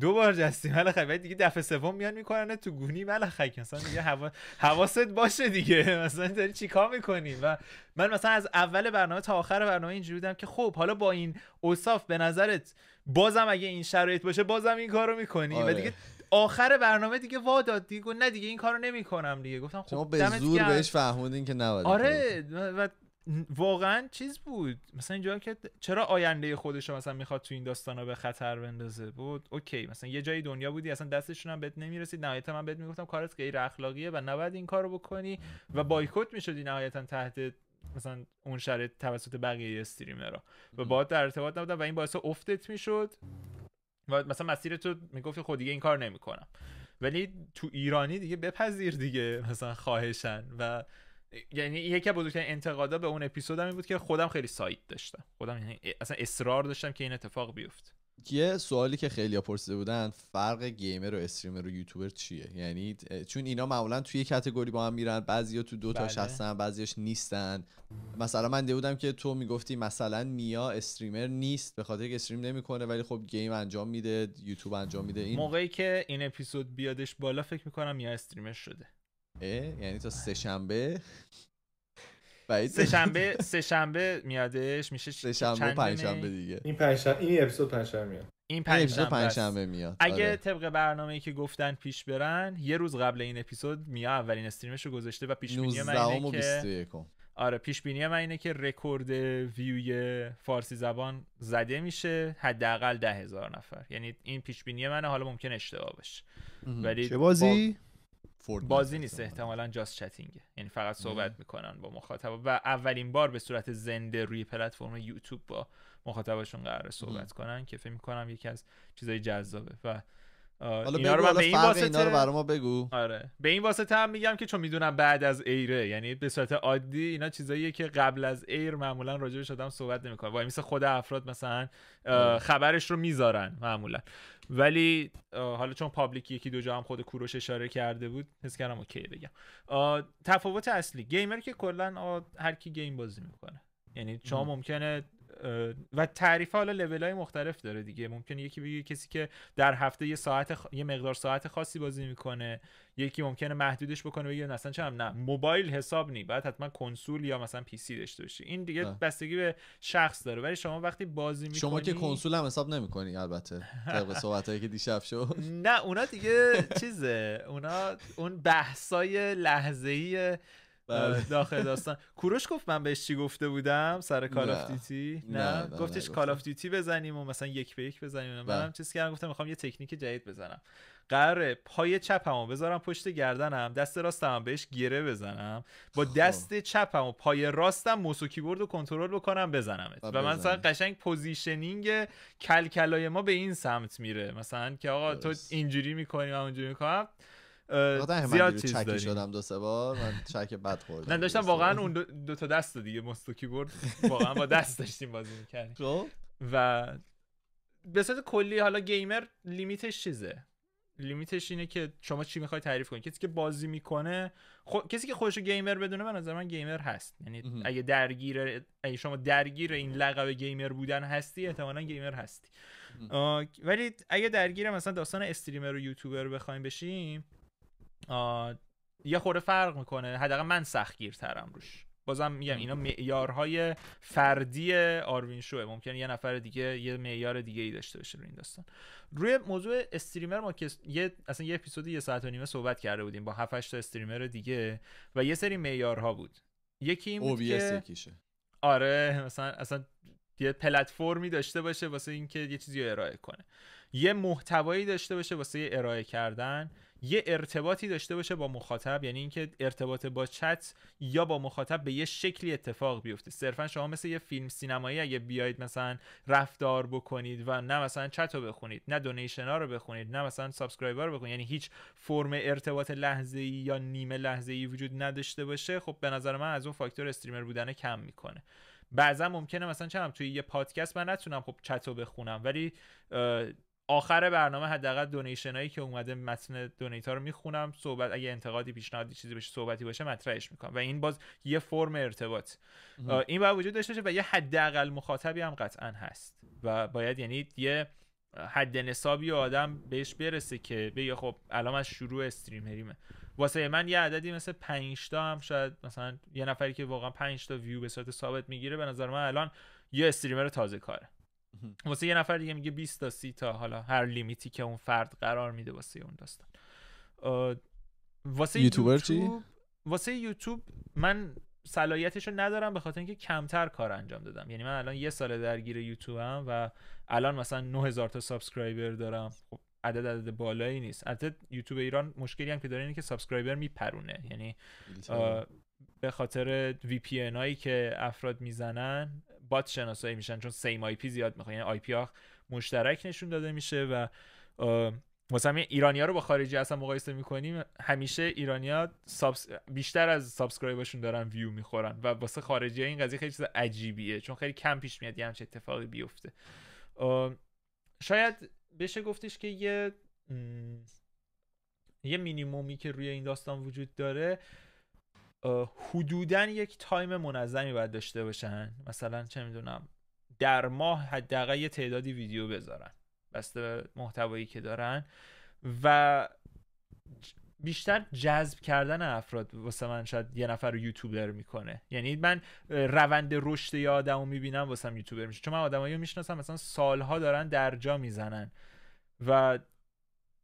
دو بار جستی ملخک ولی دیگه دفعه سوم میان میکنن تو گونی ملخک مثلا هوا... حواست باشه دیگه مثلا داری چیکار میکنی و من مثلا از اول برنامه تا آخر برنامه اینجوری بودم که خب حالا با این اوصاف به نظرت بازم اگه این شرایط باشه بازم این کارو میکنی آره. و دیگه آخر برنامه دیگه وا داد دیگه نه دیگه این کارو نمیکنم دیگه گفتم خب به زور بهش فهموندین که نباید آره و واقعا چیز بود مثلا اینجا که چرا آینده خودش رو مثلا میخواد تو این داستانا به خطر بندازه بود اوکی مثلا یه جایی دنیا بودی اصلا دستشون هم بهت نمیرسید نهایتا من بهت میگفتم کارت غیر اخلاقیه و نباید این کارو بکنی و بایکوت میشدی نهایتا تحت مثلا اون شرط توسط بقیه استریمرها و باید در ارتباط نبودم و این باعث افتت میشد و مثلا مسیر تو میگفت خود خب دیگه این کار نمیکنم ولی تو ایرانی دیگه بپذیر دیگه مثلا خواهشن و یعنی یکی از بزرگترین انتقادا به اون اپیزودم این بود که خودم خیلی سایت داشتم خودم یعنی اصلا اصرار داشتم که این اتفاق بیفته یه سوالی که خیلی پرسیده بودن فرق گیمر و استریمر و یوتیوبر چیه یعنی چون اینا معمولا توی یه کتگوری با هم میرن بعضیا تو دو تاش بله. هستن بعضیاش نیستن مثلا من دیده بودم که تو میگفتی مثلا میا استریمر نیست به خاطر که استریم نمیکنه ولی خب گیم انجام میده یوتیوب انجام میده این موقعی که این اپیزود بیادش بالا فکر میکنم میا استریمر شده یعنی تا سه شنبه سه شنبه سه شنبه میادش میشه سه شنبه پنج شنبه دیگه این پنج این اپیزود پنج شنبه میاد این پنج شنبه, شنبه میاد اگه آره. طبق برنامه‌ای که گفتن پیش برن یه روز قبل این اپیزود میا اولین استریمش رو گذاشته و پیش بینی من اینه که آره پیش بینی من اینه که رکورد ویوی فارسی زبان زده میشه حداقل ده هزار نفر یعنی این پیش بینی منه حالا ممکن اشتباه باشه ولی چه بازی با... بازی نیست احتمالا جاست چتینگه یعنی فقط صحبت میکنن با مخاطب و اولین بار به صورت زنده روی پلتفرم یوتیوب با مخاطبشون قرار صحبت کنن که فکر میکنم یکی از چیزای جذابه و حالا اینا رو به این واسطه رو ما بگو آره به این واسطه هم میگم که چون میدونم بعد از ایره یعنی به صورت عادی اینا چیزاییه که قبل از ایر معمولا راجبش آدم صحبت نمیکنه وای مثل خود افراد مثلا آره. خبرش رو میذارن معمولا ولی حالا چون پابلیک یکی دو جا هم خود کوروش اشاره کرده بود حس کردم اوکی بگم تفاوت اصلی گیمر که کلا هر کی گیم بازی میکنه یعنی شما ممکنه و تعریف حالا لول های مختلف داره دیگه ممکن یکی بگه کسی که در هفته یه ساعت یه مقدار ساعت خاصی بازی میکنه یکی ممکنه محدودش بکنه بگه مثلا چرا نه موبایل حساب نی بعد حتما کنسول یا مثلا پی سی داشته باشی این دیگه بستگی به شخص داره ولی شما وقتی بازی میکنی شما که کنسول هم حساب نمیکنی البته طبق صحبتایی که دیشب شد نه اونا دیگه چیزه اونا اون بحثای لحظه‌ای آره. بله. داخل داستان کوروش گفت من بهش چی گفته بودم سر کال آف دیتی نه بله، گفتش کال آف دیتی بزنیم و مثلا یک به یک بزنیم هم بله. چیزی کردم گفتم میخوام یه تکنیک جدید بزنم قراره پای رو بذارم پشت گردنم دست راستم بهش گره بزنم با خب. دست چپم و پای راستم موس و کیبورد رو کنترل بکنم بزنم و مثلا قشنگ پوزیشنینگ کلکلای ما به این سمت میره مثلا که آقا تو اینجوری میکنی و اونجوری میکنم زیاد چیز چکی شدم دو سه بار من چک بد خوردم نه داشتم واقعا اون دو, تا دست دیگه مستوکی برد واقعا با دست داشتیم بازی میکردیم خب. و به صورت کلی حالا گیمر لیمیتش چیزه لیمیتش اینه که شما چی میخوای تعریف کنی کسی که بازی میکنه خو... کسی که خودشو گیمر بدونه به نظر من گیمر هست یعنی اگه درگیر اگه شما درگیر این لقب گیمر بودن هستی احتمالا گیمر هستی آه... ولی اگه درگیر مثلا داستان استریمر و یوتیوبر بخوایم بشیم یه خورده فرق میکنه حداقل من ترم روش بازم میگم اینا معیارهای فردی آروین شوه ممکن یه نفر دیگه یه معیار دیگه ای داشته باشه روی این داستان روی موضوع استریمر ما که یه اصلا یه اپیزود یه ساعت و نیمه صحبت کرده بودیم با 7 تا استریمر دیگه و یه سری معیارها بود یکی این بود که کیشه. آره مثلا اصلا یه پلتفرمی داشته باشه واسه اینکه یه چیزی رو ارائه کنه یه محتوایی داشته باشه واسه ارائه کردن یه ارتباطی داشته باشه با مخاطب یعنی اینکه ارتباط با چت یا با مخاطب به یه شکلی اتفاق بیفته صرفا شما مثل یه فیلم سینمایی اگه بیاید مثلا رفتار بکنید و نه مثلا چت رو بخونید نه دونیشن ها رو بخونید نه مثلا سابسکرایبر رو بخونید یعنی هیچ فرم ارتباط لحظه ای یا نیمه لحظه ای وجود نداشته باشه خب به نظر من از اون فاکتور استریمر بودن کم میکنه بعضا ممکنه مثلا چم توی یه پادکست من نتونم خب چت رو بخونم ولی آخر برنامه حداقل دونیشن هایی که اومده متن دونیت ها رو میخونم صحبت اگه انتقادی پیشنهادی چیزی بشه صحبتی باشه مطرحش میکنم و این باز یه فرم ارتباط این باید وجود داشته باشه و یه حداقل مخاطبی هم قطعا هست و باید یعنی یه حد نصابی آدم بهش برسه که بگه خب الان از شروع استریمریمه واسه من یه عددی مثل 5 تا هم شاید مثلا یه نفری که واقعا 5 تا ویو به صورت ثابت میگیره به نظر من الان یه استریمر تازه کاره واسه یه نفر دیگه میگه 20 تا 30 تا حالا هر لیمیتی که اون فرد قرار میده واسه اون داستان واسه یوتیوبر چی واسه یوتیوب من صلاحیتش رو ندارم به خاطر اینکه کمتر کار انجام دادم یعنی من الان یه سال درگیر یوتیوبم و الان مثلا 9000 تا سابسکرایبر دارم خب، عدد عدد بالایی نیست البته یوتیوب ایران مشکلی هم که داره اینه که سابسکرایبر میپرونه یعنی به خاطر وی پی هایی که افراد میزنن بات شناسایی میشن چون سیم آی پی زیاد میخوان یعنی آی پی ها مشترک نشون داده میشه و مثلا ایرانی ها رو با خارجی اصلا مقایسه میکنیم همیشه ایرانی سابس... بیشتر از سابسکرایبشون دارن ویو میخورن و واسه خارجی ها این قضیه خیلی چیز عجیبیه چون خیلی کم پیش میاد یه همچین اتفاقی بیفته شاید بشه گفتش که یه یه مینیمومی که روی این داستان وجود داره حدودا یک تایم منظمی باید داشته باشن مثلا چه میدونم در ماه حداقل یه تعدادی ویدیو بذارن بسته به محتوایی که دارن و بیشتر جذب کردن افراد واسه من شاید یه نفر رو یوتیوبر میکنه یعنی من روند رشد یه آدمو میبینم واسه یوتیوبر میشه چون من آدمایی رو میشناسم مثلا سالها دارن درجا میزنن و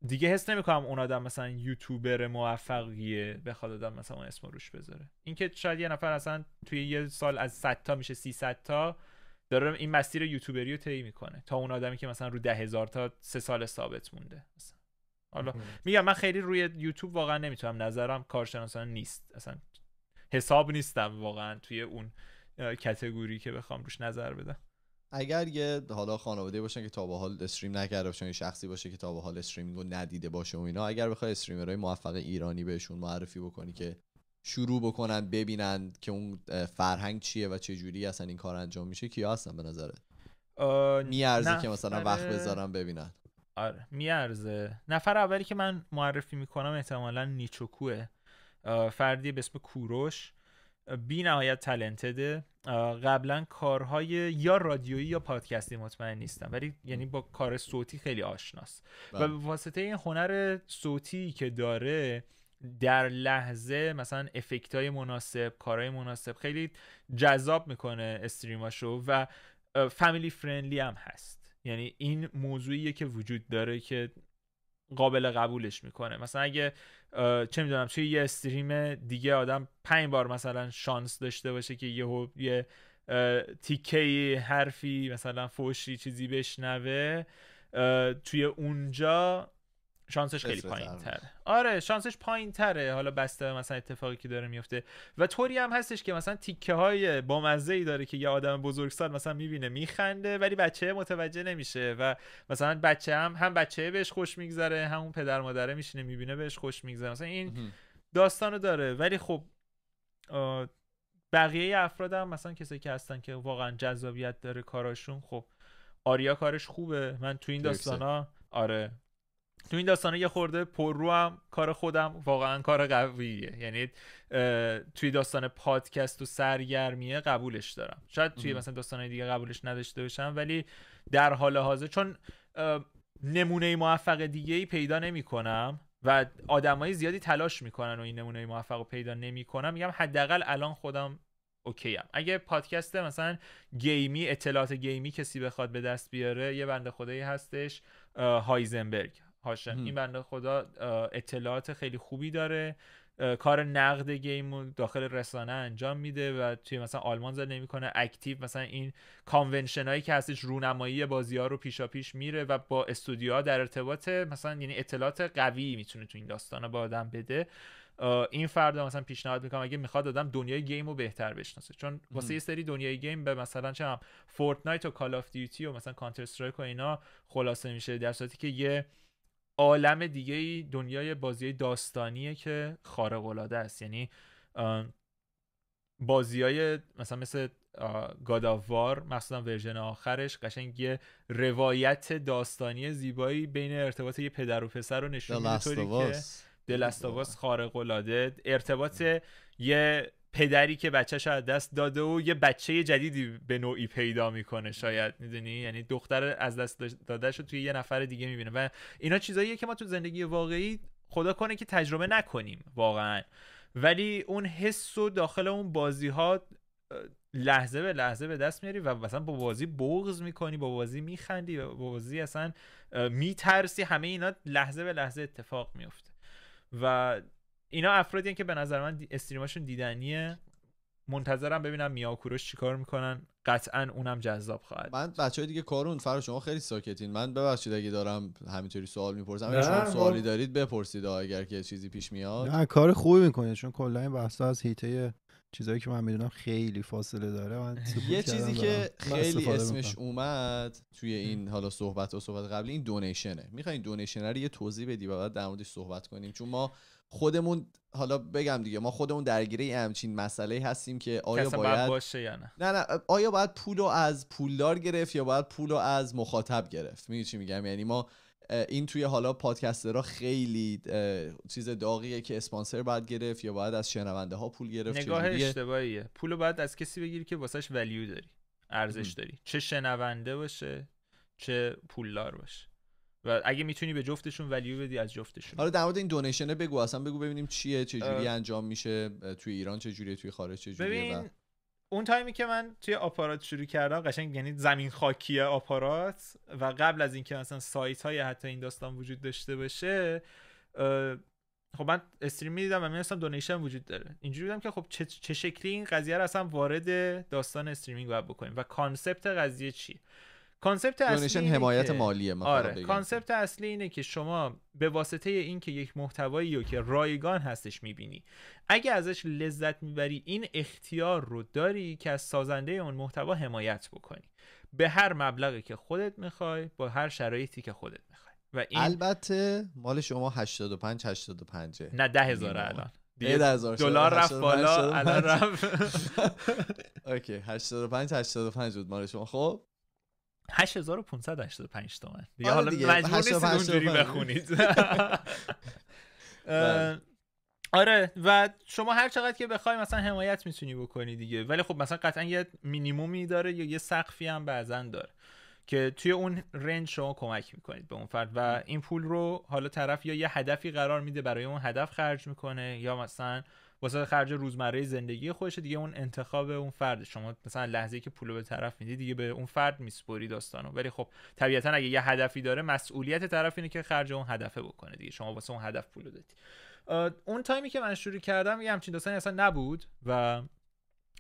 دیگه حس نمیکنم اون آدم مثلا یوتیوبر موفقیه بخواد آدم مثلا اون اسم روش بذاره اینکه شاید یه نفر اصلا توی یه سال از 100 تا میشه 300 تا داره این مسیر یوتیوبری رو طی میکنه تا اون آدمی که مثلا رو ده هزار تا سه سال ثابت مونده مثلا حالا میگم من خیلی روی یوتیوب واقعا نمیتونم نظرم کارشناسان نیست اصلا حساب نیستم واقعا توی اون کتگوری که بخوام روش نظر بدم اگر یه حالا خانواده باشن که تا به حال استریم نکرده باشن یه شخصی باشه که تا به حال استریمینگ رو ندیده باشه و اینا اگر بخوای استریمرهای موفق ایرانی بهشون معرفی بکنی که شروع بکنن ببینن که اون فرهنگ چیه و چه جوری اصلا این کار انجام میشه کیا هستن به نظرت میارزه که مثلا وقت بذارم ببینن آره میارزه نفر اولی که من معرفی میکنم احتمالا نیچوکوه فردی به اسم کوروش بی نهایت تلنتده قبلا کارهای یا رادیویی یا پادکستی مطمئن نیستم ولی یعنی با کار صوتی خیلی آشناست و به واسطه این هنر صوتی که داره در لحظه مثلا افکت های مناسب کارهای مناسب خیلی جذاب میکنه استریماشو و فامیلی فرندلی هم هست یعنی این موضوعیه که وجود داره که قابل قبولش میکنه مثلا اگه چه میدونم توی یه استریم دیگه آدم پنج بار مثلا شانس داشته باشه که یه یه تیکه حرفی مثلا فوشی چیزی بشنوه توی اونجا شانسش خیلی پایین تره آره شانسش پایین تره حالا بسته مثلا اتفاقی که داره میفته و طوری هم هستش که مثلا تیکه های بامزه ای داره که یه آدم بزرگسال مثلا میبینه میخنده ولی بچه متوجه نمیشه و مثلا بچه هم هم بچه بهش خوش میگذره همون پدر مادره میشینه میبینه بهش خوش میگذره مثلا این داستانو داره ولی خب بقیه افراد هم مثلا کسایی که هستن که واقعا جذابیت داره کاراشون خب آریا کارش خوبه من تو این داستانا آره تو این داستانه یه خورده پررو هم کار خودم واقعا کار قویه یعنی توی داستان پادکست و سرگرمیه قبولش دارم شاید توی مثلا داستان دیگه قبولش نداشته باشم ولی در حال حاضر چون نمونه موفق دیگه ای پیدا نمی کنم و آدمای زیادی تلاش میکنن و این نمونه موفق رو پیدا نمیکنم میگم حداقل الان خودم اوکی اگه پادکست مثلا گیمی اطلاعات گیمی کسی بخواد به دست بیاره یه بنده خدایی هستش هایزنبرگ هاشم این بنده خدا اطلاعات خیلی خوبی داره کار نقد گیم رو داخل رسانه انجام میده و توی مثلا آلمان زده نمیکنه اکتیو مثلا این کانونشن هایی که هستش رونمایی بازی ها رو پیشا پیش میره و با استودیوها در ارتباط مثلا یعنی اطلاعات قوی میتونه تو این داستان با آدم بده این فردا مثلا پیشنهاد میکنم اگه میخواد آدم دنیای گیم رو بهتر بشناسه چون واسه یه سری دنیای گیم به مثلا چه فورتنایت و کال آف دیوتی و مثلا کانتر استرایک و اینا خلاصه میشه در صورتی که یه عالم دیگه ای دنیای بازی داستانیه که خارق العاده است یعنی بازی های مثلا مثل گاداوار مثلا ورژن آخرش قشنگ یه روایت داستانی زیبایی بین ارتباط یه پدر و پسر رو نشون میده که دلستاواس خارق العاده ارتباط یه پدری که بچه از دست داده و یه بچه جدیدی به نوعی پیدا میکنه شاید میدونی یعنی دختر از دست دادهش رو توی یه نفر دیگه میبینه و اینا چیزاییه که ما تو زندگی واقعی خدا کنه که تجربه نکنیم واقعا ولی اون حس و داخل اون بازی ها لحظه به لحظه به دست میاری و مثلا با بازی بغض میکنی با بازی میخندی با بازی اصلا میترسی همه اینا لحظه به لحظه اتفاق میفته و اینا افرادی که به نظر من استریماشون دیدنیه منتظرم ببینم میا کوروش چیکار میکنن قطعا اونم جذاب خواهد من بچه های دیگه کارون فرا شما خیلی ساکتین من ببخشید اگه دارم همینطوری سوال میپرسم اگه شما خب. سوالی دارید بپرسید اگر که چیزی پیش میاد نه کار خوبی میکنید چون کلا این بحثا از هیته چیزایی که من میدونم خیلی فاصله داره من یه چیزی که خیلی اسمش اومد توی این حالا صحبت و صحبت قبلی این دونیشنه میخواین دونیشن یه توضیح بدی بعد در صحبت کنیم چون ما خودمون حالا بگم دیگه ما خودمون درگیره همچین مسئله هستیم که آیا باید باشه یا نه نه نه آیا باید پولو از پولدار گرفت یا باید پولو از مخاطب گرفت میدونی چی میگم یعنی ما این توی حالا پادکسترها خیلی چیز داغیه که اسپانسر باید گرفت یا باید از شنونده ها پول گرفت نگاه اشتباهیه پولو باید از کسی بگیری که واسهش ولیو داری ارزش داری چه شنونده باشه چه پولدار باشه و اگه میتونی به جفتشون ولیو بدی از جفتشون حالا در مورد این دونیشنه بگو اصلا بگو ببینیم چیه چه جوری انجام میشه توی ایران چه توی خارج چه ببین و... اون تایمی که من توی آپارات شروع کردم قشنگ یعنی زمین خاکی آپارات و قبل از اینکه مثلا سایت های حتی این داستان وجود داشته باشه خب من استریم میدیدم و میدونستم دونیشن وجود داره اینجوری بودم که خب چه, چه شکلی این قضیه رو اصلا وارد داستان استریمینگ باید بکنیم و کانسپت قضیه چیه کانسپت اصلی حمایت که... مالیه آره کانسپت اصلی اینه که شما به واسطه اینکه یک محتوایی رو که رایگان هستش میبینی اگه ازش لذت میبری این اختیار رو داری که از سازنده اون محتوا حمایت بکنی به هر مبلغی که خودت میخوای با هر شرایطی که خودت میخوای و این... البته مال شما 85 85 نه 10000 الان دلار رفت بالا الان رفت اوکی 85 85 بود مال شما خب 8585 تومن دیگه آره حالا مجبور نیستید اونجوری بخونید بله. آره و شما هر چقدر که بخوای مثلا حمایت میتونی بکنی دیگه ولی خب مثلا قطعا یه مینیمومی داره یا یه سقفی هم بعضا داره که توی اون رنج شما کمک میکنید به اون فرد و این پول رو حالا طرف یا یه هدفی قرار میده برای اون هدف خرج میکنه یا مثلا واسه خرج روزمره زندگی خودش دیگه اون انتخاب اون فرد شما مثلا لحظه که پولو به طرف میدی دیگه به اون فرد میسپری داستانو ولی خب طبیعتا اگه یه هدفی داره مسئولیت طرف اینه که خرج اون هدفه بکنه دیگه شما واسه اون هدف پولو دادی اون تایمی که من شروع کردم یه همچین داستانی اصلا نبود و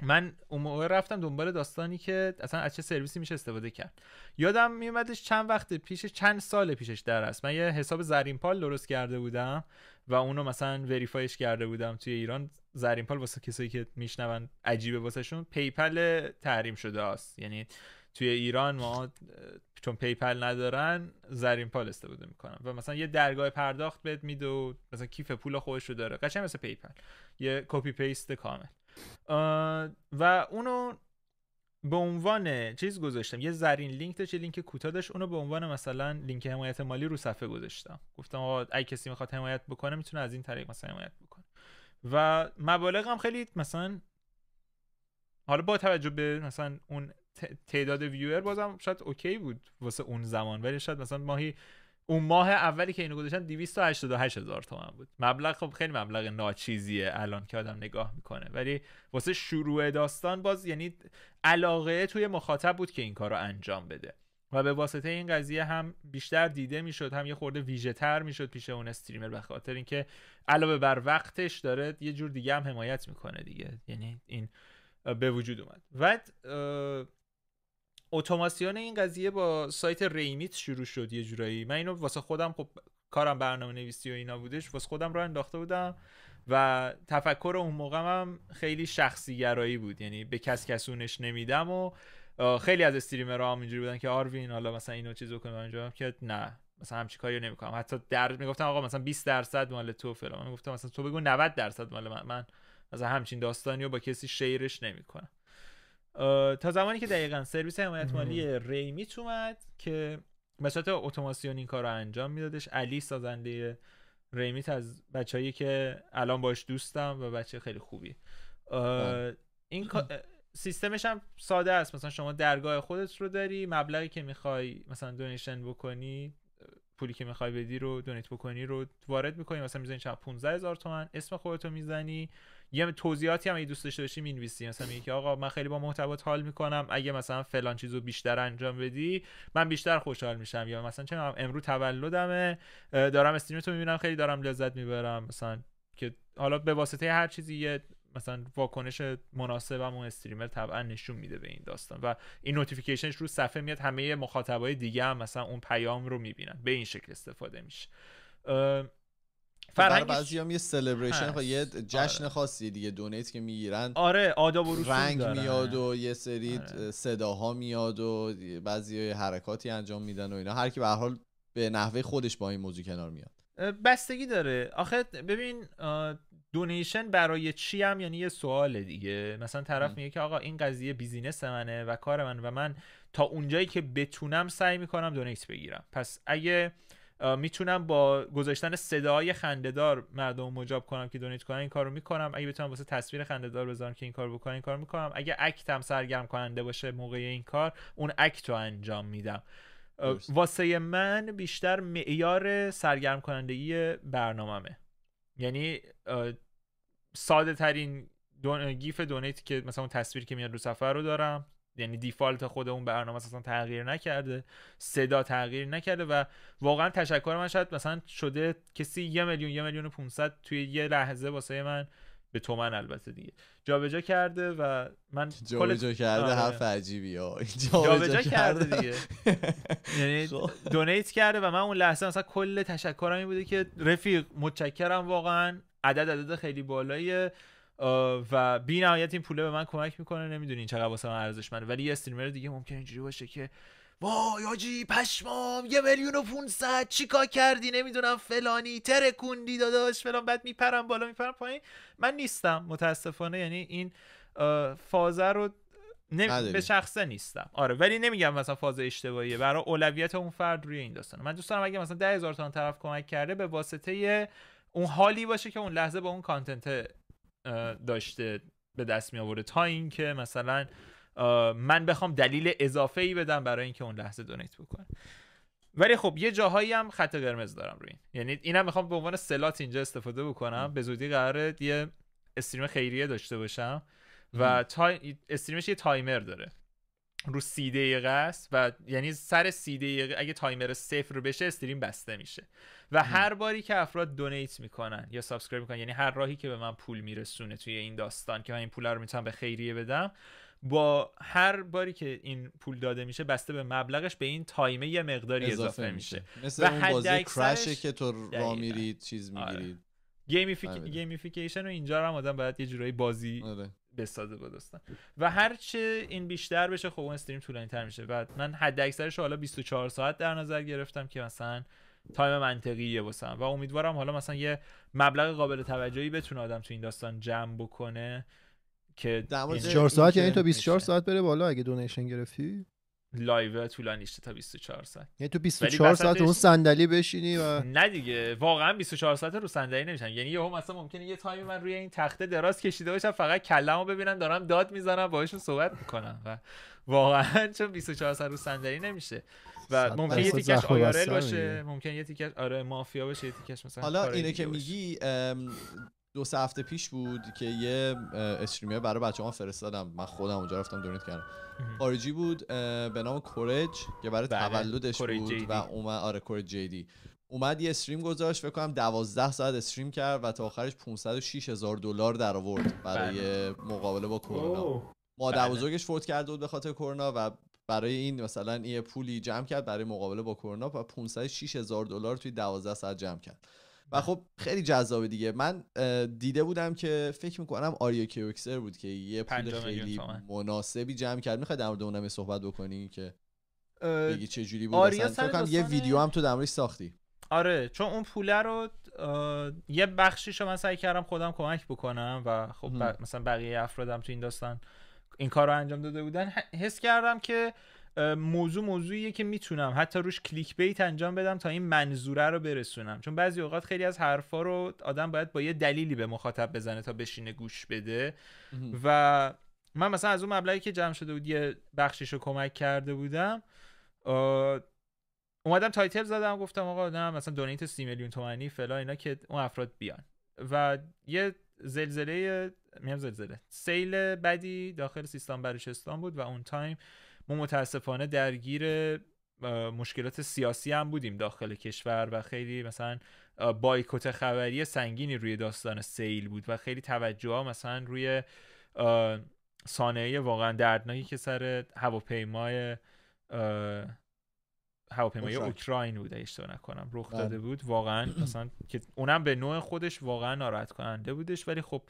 من اون موقع رفتم دنبال داستانی که اصلا از چه سرویسی میشه استفاده کرد یادم میومدش چند وقت پیش چند سال پیشش در است من یه حساب پال درست کرده بودم و اونو مثلا وریفایش کرده بودم توی ایران پال واسه کسایی که میشنون عجیبه واسهشون پیپل تحریم شده است یعنی توی ایران ما چون پیپل ندارن زرین پال استفاده میکنن و مثلا یه درگاه پرداخت بهت میده و مثلا کیف پول خودش رو داره قشنگ مثل پیپل یه کپی پیست کامل و اونو به عنوان چیز گذاشتم یه زرین لینک داشت یه لینک کوتاه داشت اونو به عنوان مثلا لینک حمایت مالی رو صفحه گذاشتم گفتم آقا اگه کسی میخواد حمایت بکنه میتونه از این طریق مثلا حمایت بکنه و مبالغ هم خیلی مثلا حالا با توجه به مثلا اون تعداد ویور بازم شاید اوکی بود واسه اون زمان ولی شاید مثلا ماهی اون ماه اولی که اینو گذاشتن 288 هزار تومن بود مبلغ خب خیلی مبلغ ناچیزیه الان که آدم نگاه میکنه ولی واسه شروع داستان باز یعنی علاقه توی مخاطب بود که این کار رو انجام بده و به واسطه این قضیه هم بیشتر دیده میشد هم یه خورده ویژه تر میشد پیش اون استریمر به خاطر اینکه علاوه بر وقتش داره یه جور دیگه هم حمایت میکنه دیگه یعنی این به وجود اومد و اتوماسیون این قضیه با سایت ریمیت شروع شد یه جورایی من اینو واسه خودم خب کارم برنامه نویسی و اینا بودش واسه خودم رو انداخته بودم و تفکر اون موقع هم خیلی شخصی گرایی بود یعنی به کس کسونش نمیدم و خیلی از استریمرها هم اینجوری بودن که آروین حالا مثلا اینو چیزو کنم اونجا که نه مثلا همچی کاری نمیکنم حتی در میگفتم آقا مثلا 20 درصد مال تو فلان میگفتم مثلا تو بگو 90 درصد مال من, من مثلا همچین داستانی با کسی شیرش نمیکنم تا زمانی که دقیقا سرویس حمایت مالی ریمیت اومد که به صورت اتوماسیون این کار رو انجام میدادش علی سازنده ریمیت از بچههایی که الان باش دوستم و بچه خیلی خوبی بله. این سیستمش هم ساده است مثلا شما درگاه خودت رو داری مبلغی که میخوای مثلا دونیشن بکنی پولی که میخوای بدی رو دونیت بکنی رو وارد میکنی مثلا میزنی چند 15 هزار تومن اسم خودت رو میزنی یه توضیحاتی هم اگه دوست داشته باشی مینویسی مثلا میگه که آقا من خیلی با محتوات حال میکنم اگه مثلا فلان چیزو بیشتر انجام بدی من بیشتر خوشحال میشم یا مثلا چه امرو تولدمه دارم استریم تو میبینم خیلی دارم لذت میبرم مثلا که حالا به واسطه هر چیزی یه مثلا واکنش مناسب و استریمر طبعا نشون میده به این داستان و این نوتیفیکیشنش رو صفحه میاد همه مخاطبای دیگه هم مثلا اون پیام رو میبینن به این شکل استفاده میشه فرهنگ بعضی هم یه سلبریشن خب یه آره. جشن آره. خاصی دیگه دونیت که میگیرن آره آداب و رسوم رنگ میاد و یه سری آره. صداها میاد و بعضی حرکاتی انجام میدن و اینا هر کی به حال به نحوه خودش با این موضوع کنار میاد بستگی داره آخه ببین دونیشن برای چی هم یعنی یه سوال دیگه مثلا طرف میگه که آقا این قضیه بیزینس منه و کار من و من تا اونجایی که بتونم سعی میکنم دونیت بگیرم پس اگه میتونم با گذاشتن صدای خندهدار مردم مجاب کنم که دونیت کنن این کارو میکنم اگه بتونم واسه تصویر خندهدار بذارم که این کار بکنم این کار میکنم اگه اکتم سرگرم کننده باشه موقع این کار اون اکت رو انجام میدم واسه من بیشتر معیار سرگرم کنندگی برنامهمه یعنی ساده ترین دون... گیف دونیت که مثلا تصویر که میاد رو سفر رو دارم یعنی دیفالت خود اون برنامه اصلا تغییر نکرده صدا تغییر نکرده و واقعا تشکر من شاید مثلا شده کسی یه میلیون یه میلیون و 500 توی یه لحظه واسه من به تو من البته دیگه جابجا کرده و من جا کرده حرف عجیبی جابجا کرده آره. دیگه یعنی دونیت خب. کرده و من اون لحظه مثلا کل تشکرم این بوده که رفیق متشکرم واقعا عدد عدد خیلی بالاییه و بی نهایت این پوله به من کمک میکنه نمیدونین چقدر واسه من منه ولی یه استریمر دیگه ممکن اینجوری باشه که وای آجی پشمام یه میلیون و 500 کار کردی نمیدونم فلانی ترکوندی داداش فلان بعد میپرم بالا میپرم پایین من نیستم متاسفانه یعنی این فازه رو نمی... به شخصه نیستم آره ولی نمیگم مثلا فاز اشتباهیه برای اولویت اون فرد روی این داستان من دوست دارم اگه مثلا ده هزار تا طرف کمک کرده به واسطه اون حالی باشه که اون لحظه با اون کانتنت داشته به دست می آورده تا اینکه مثلا من بخوام دلیل اضافه ای بدم برای اینکه اون لحظه دونیت بکنم ولی خب یه جاهایی هم خط قرمز دارم روی این یعنی اینم میخوام به عنوان سلات اینجا استفاده بکنم به زودی قراره یه استریم خیریه داشته باشم و تا... استریمش یه تایمر داره رو سی دقیقه است و یعنی سر سی دقیقه اگه تایمر صفر رو بشه استریم بسته میشه و هر باری که افراد دونیت میکنن یا سابسکرایب میکنن یعنی هر راهی که به من پول میرسونه توی این داستان که من این پول رو میتونم به خیریه بدم با هر باری که این پول داده میشه بسته به مبلغش به این تایمه یه مقداری اضافه, میشه. مثل و اون بازی کرشه که تو را میرید چیز میگیرید آره. آره. گیمیفیکیشن و اینجا هم آدم باید یه جورایی بازی آره. بسازه با دوستان و هرچه این بیشتر بشه خب اون استریم طولانی تر میشه بعد من حد اکثرش حالا 24 ساعت در نظر گرفتم که مثلا تایم منطقیه واسم و امیدوارم حالا مثلا یه مبلغ قابل توجهی بتونه آدم تو این داستان جمع بکنه که 24 یعنی ساعت یعنی تا 24 ساعت بره بالا اگه دونیشن گرفتی لایو طولانیشته تا 24 ساعت یعنی تو 24 ساعت اون صندلی بشینی و نه دیگه واقعا 24 ساعت رو صندلی نمیشن یعنی یهو مثلا ممکنه یه تایمی من روی این تخته دراز کشیده باشم فقط کلمو ببینم دارم داد میزنم باهاشون صحبت میکنم و واقعا چون 24 ساعت رو صندلی نمیشه و ممکنه یه تیکش آیارل باشه ممکن یه تیکش آره مافیا باشه یه تیکش مثلا حالا اینه که میگی دو سه هفته پیش بود که یه استریمر برای بچه ها فرستادم من خودم اونجا رفتم دونیت کردم خارجی بود به نام کورج که برای بله، تولدش بود و اومد آره کورج جیدی اومد یه استریم گذاشت فکر کنم 12 ساعت استریم کرد و تا آخرش 506 هزار دلار در آورد برای بله. مقابله با کرونا مادر بله. بزرگش فوت کرده بود به خاطر کرونا و برای این مثلا یه پولی جمع کرد برای مقابله با کرونا و 506 هزار دلار توی 12 ساعت جمع کرد و خب خیلی جذابه دیگه من دیده بودم که فکر میکنم آریا کیوکسر بود که یه پول خیلی مناسبی جمع کرد میخوای در مورد اونم صحبت بکنی که بگی چه جوری بود آریا سر دستانه... یه ویدیو هم تو دمرش ساختی آره چون اون پوله رو یه بخشیشو من سعی کردم خودم کمک بکنم و خب مثلا بقیه افرادم تو این داستان این کار رو انجام داده بودن حس کردم که موضوع موضوعیه که میتونم حتی روش کلیک بیت انجام بدم تا این منظوره رو برسونم چون بعضی اوقات خیلی از حرفا رو آدم باید با یه دلیلی به مخاطب بزنه تا بشینه گوش بده و من مثلا از اون مبلغی که جمع شده بود یه بخشیش رو کمک کرده بودم اومدم تایتل زدم گفتم آقا نه مثلا دونیت سی میلیون تومانی فلا اینا که اون افراد بیان و یه زلزله میم زلزله سیل بدی داخل سیستان بلوچستان بود و اون تایم ما متاسفانه درگیر مشکلات سیاسی هم بودیم داخل کشور و خیلی مثلا بایکوت خبری سنگینی روی داستان سیل بود و خیلی توجه ها مثلا روی سانه واقعا دردناکی که سر هواپیمای هواپیمای اوکراین بوده اشتباه نکنم رخ بله. داده بود واقعا مثلا که اونم به نوع خودش واقعا ناراحت کننده بودش ولی خب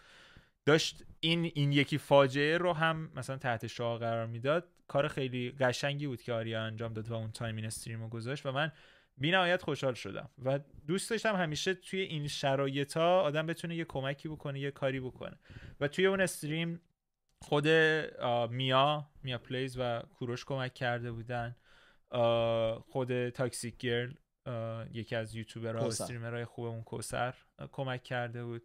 داشت این این یکی فاجعه رو هم مثلا تحت شعا قرار میداد کار خیلی قشنگی بود که آریا انجام داد و اون تایمین استریم رو گذاشت و من بینهایت خوشحال شدم و دوست داشتم همیشه توی این شرایط ها آدم بتونه یه کمکی بکنه یه کاری بکنه و توی اون استریم خود میا میا پلیز و کوروش کمک کرده بودن خود تاکسیک گرل یکی از یوتیوبرها و استریمرهای خوبمون کوسر کمک کرده بود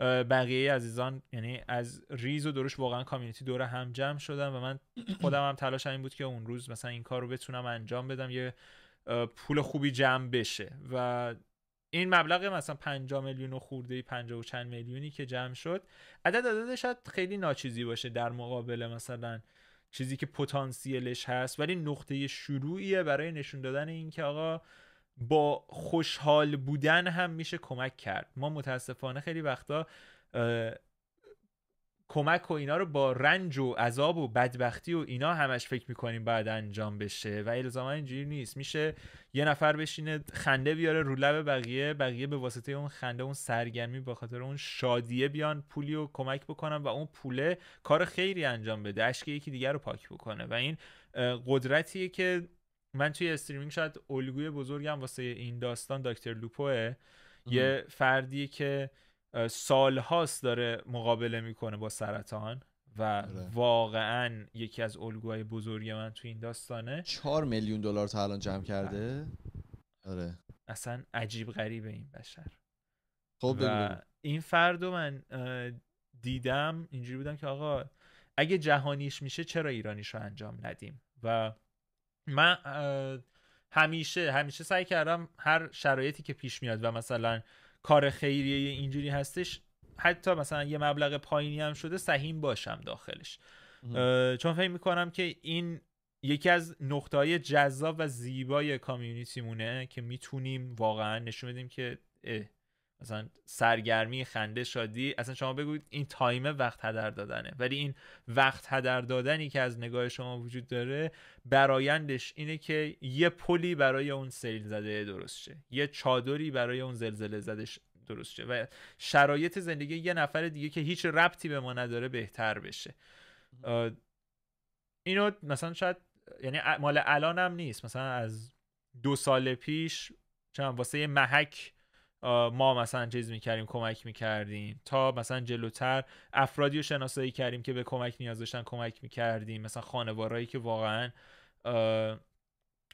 بقیه عزیزان یعنی از ریز و دروش واقعا کامیونیتی دور هم جمع شدن و من خودم هم تلاش این بود که اون روز مثلا این کار رو بتونم انجام بدم یه پول خوبی جمع بشه و این مبلغ مثلا 5 میلیون و خورده 50 و چند میلیونی که جمع شد عدد عدد شاید خیلی ناچیزی باشه در مقابل مثلا چیزی که پتانسیلش هست ولی نقطه شروعیه برای نشون دادن اینکه آقا با خوشحال بودن هم میشه کمک کرد ما متاسفانه خیلی وقتا کمک و اینا رو با رنج و عذاب و بدبختی و اینا همش فکر میکنیم باید انجام بشه و الزاما اینجوری نیست میشه یه نفر بشینه خنده بیاره رو لب بقیه بقیه به واسطه اون خنده اون سرگرمی به خاطر اون شادیه بیان پولی و کمک بکنن و اون پوله کار خیری انجام بده اشک یکی دیگر رو پاک بکنه و این قدرتیه که من توی استریمینگ شاید الگوی بزرگم واسه این داستان دکتر لوپوه یه فردیه که سالهاست داره مقابله میکنه با سرطان و آره. واقعا یکی از الگوهای بزرگ من توی این داستانه چهار میلیون دلار تا الان جمع بله. کرده آره اصلا عجیب غریب این بشر خب و این فردو من دیدم اینجوری بودم که آقا اگه جهانیش میشه چرا ایرانیش رو انجام ندیم و من همیشه همیشه سعی کردم هر شرایطی که پیش میاد و مثلا کار خیریه اینجوری هستش حتی مثلا یه مبلغ پایینی هم شده سهیم باشم داخلش چون فکر میکنم که این یکی از نقطه جذاب و زیبای کامیونیتی مونه که میتونیم واقعا نشون بدیم که مثلا سرگرمی خنده شادی اصلا شما بگوید این تایم وقت هدر دادنه ولی این وقت هدر دادنی که از نگاه شما وجود داره برایندش اینه که یه پلی برای اون سیل زده درست شه یه چادری برای اون زلزله زده درست شه و شرایط زندگی یه نفر دیگه که هیچ ربطی به ما نداره بهتر بشه اینو مثلا شاید یعنی مال الانم نیست مثلا از دو سال پیش چون واسه یه محک ما مثلا چیز میکردیم کمک میکردیم تا مثلا جلوتر افرادی رو شناسایی کردیم که به کمک نیاز داشتن کمک میکردیم مثلا خانوارهایی که واقعا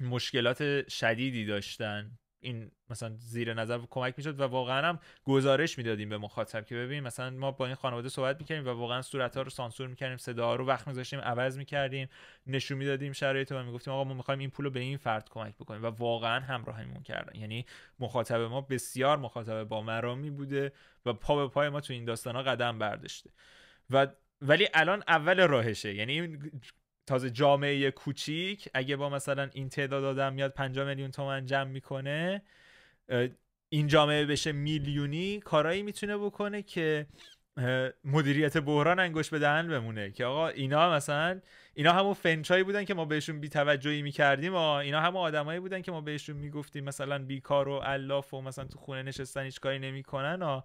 مشکلات شدیدی داشتن این مثلا زیر نظر کمک میشد و واقعا هم گزارش میدادیم به مخاطب که ببینیم مثلا ما با این خانواده صحبت میکردیم و واقعا صورت ها رو سانسور میکردیم صدا رو وقت میذاشتیم عوض میکردیم نشون میدادیم شرایط و میگفتیم آقا ما میخوایم این پول رو به این فرد کمک بکنیم و واقعا همراهیمون کردن یعنی مخاطب ما بسیار مخاطب با مرامی بوده و پا به پای ما تو این داستان ها قدم برداشته و ولی الان اول راهشه یعنی تازه جامعه کوچیک اگه با مثلا این تعداد آدم میاد 5 میلیون تومن جمع میکنه این جامعه بشه میلیونی کارایی میتونه بکنه که مدیریت بحران انگوش به بمونه که آقا اینا مثلا اینا همون فنچایی بودن که ما بهشون بیتوجهی میکردیم و اینا همون آدمایی بودن که ما بهشون میگفتیم مثلا بیکار و الاف و مثلا تو خونه نشستن هیچ کاری نمیکنن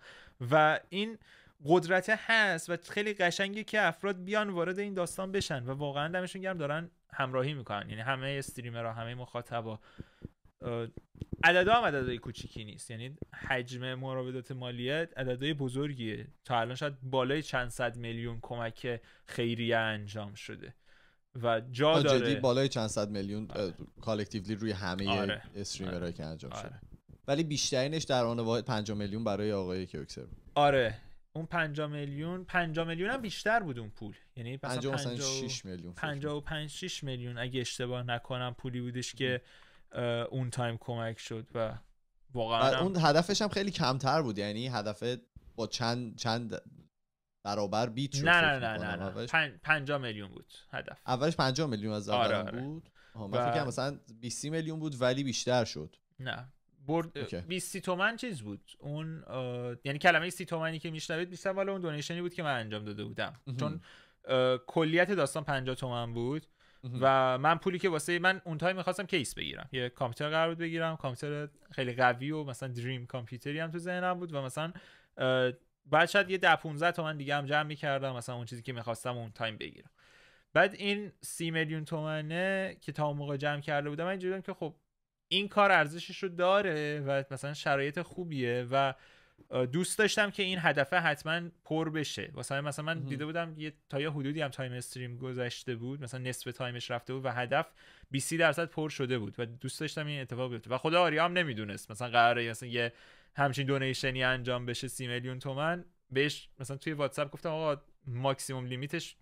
و این قدرت هست و خیلی قشنگه که افراد بیان وارد این داستان بشن و واقعا دمشون گرم دارن همراهی میکنن یعنی همه استریمرها همه مخاطبا عددا هم عددهای کوچیکی نیست یعنی حجم مراودات مالیت عددهای بزرگیه تا الان شاید بالای چند صد میلیون کمک خیریه انجام شده و جا داره بالای چند صد میلیون کالکتیولی روی همه آره. که انجام شده آره. ولی بیشترینش در آن واحد 5 میلیون برای آقای کیوکسر آره اون 5 میلیون 5 میلیون هم بیشتر بود اون پول یعنی مثلا میلیون 55 6 میلیون اگه اشتباه نکنم پولی بودش که اون تایم کمک شد و واقعا اون هدفش هم خیلی کمتر بود یعنی هدف با چند چند برابر بیت شد نه نه نه نه, 5 میلیون بود هدف اولش 5 میلیون از اول آره، آره. بود آه فکر و... فکر مثلا 20 میلیون بود ولی بیشتر شد نه برد okay. 20 تومن چیز بود اون یعنی کلمه 30 تومانی که میشنوید بیشتر مال اون دونیشنی بود که من انجام داده بودم چون کلیت داستان 50 تومن بود و من پولی که واسه من اون تایم میخواستم کیس بگیرم یه کامپیوتر قرار بود بگیرم کامپیوتر خیلی قوی و مثلا دریم کامپیوتری هم تو ذهنم بود و مثلا بعد شاید یه 10 15 تومن دیگه هم جمع میکردم مثلا اون چیزی که میخواستم اون تایم بگیرم بعد این سی میلیون تومنه که تا اون موقع جمع کرده بودم من اینجوری که خب این کار ارزشش رو داره و مثلا شرایط خوبیه و دوست داشتم که این هدفه حتما پر بشه واسه مثلا من دیده بودم یه تا یه حدودی هم تایم استریم گذشته بود مثلا نصف تایمش رفته بود و هدف 20 درصد پر شده بود و دوست داشتم این اتفاق بیفته و خدا آریام نمیدونست مثلا قراره مثلا یه همچین دونیشنی انجام بشه سی میلیون تومن بهش مثلا توی واتساپ گفتم آقا ماکسیموم لیمیتش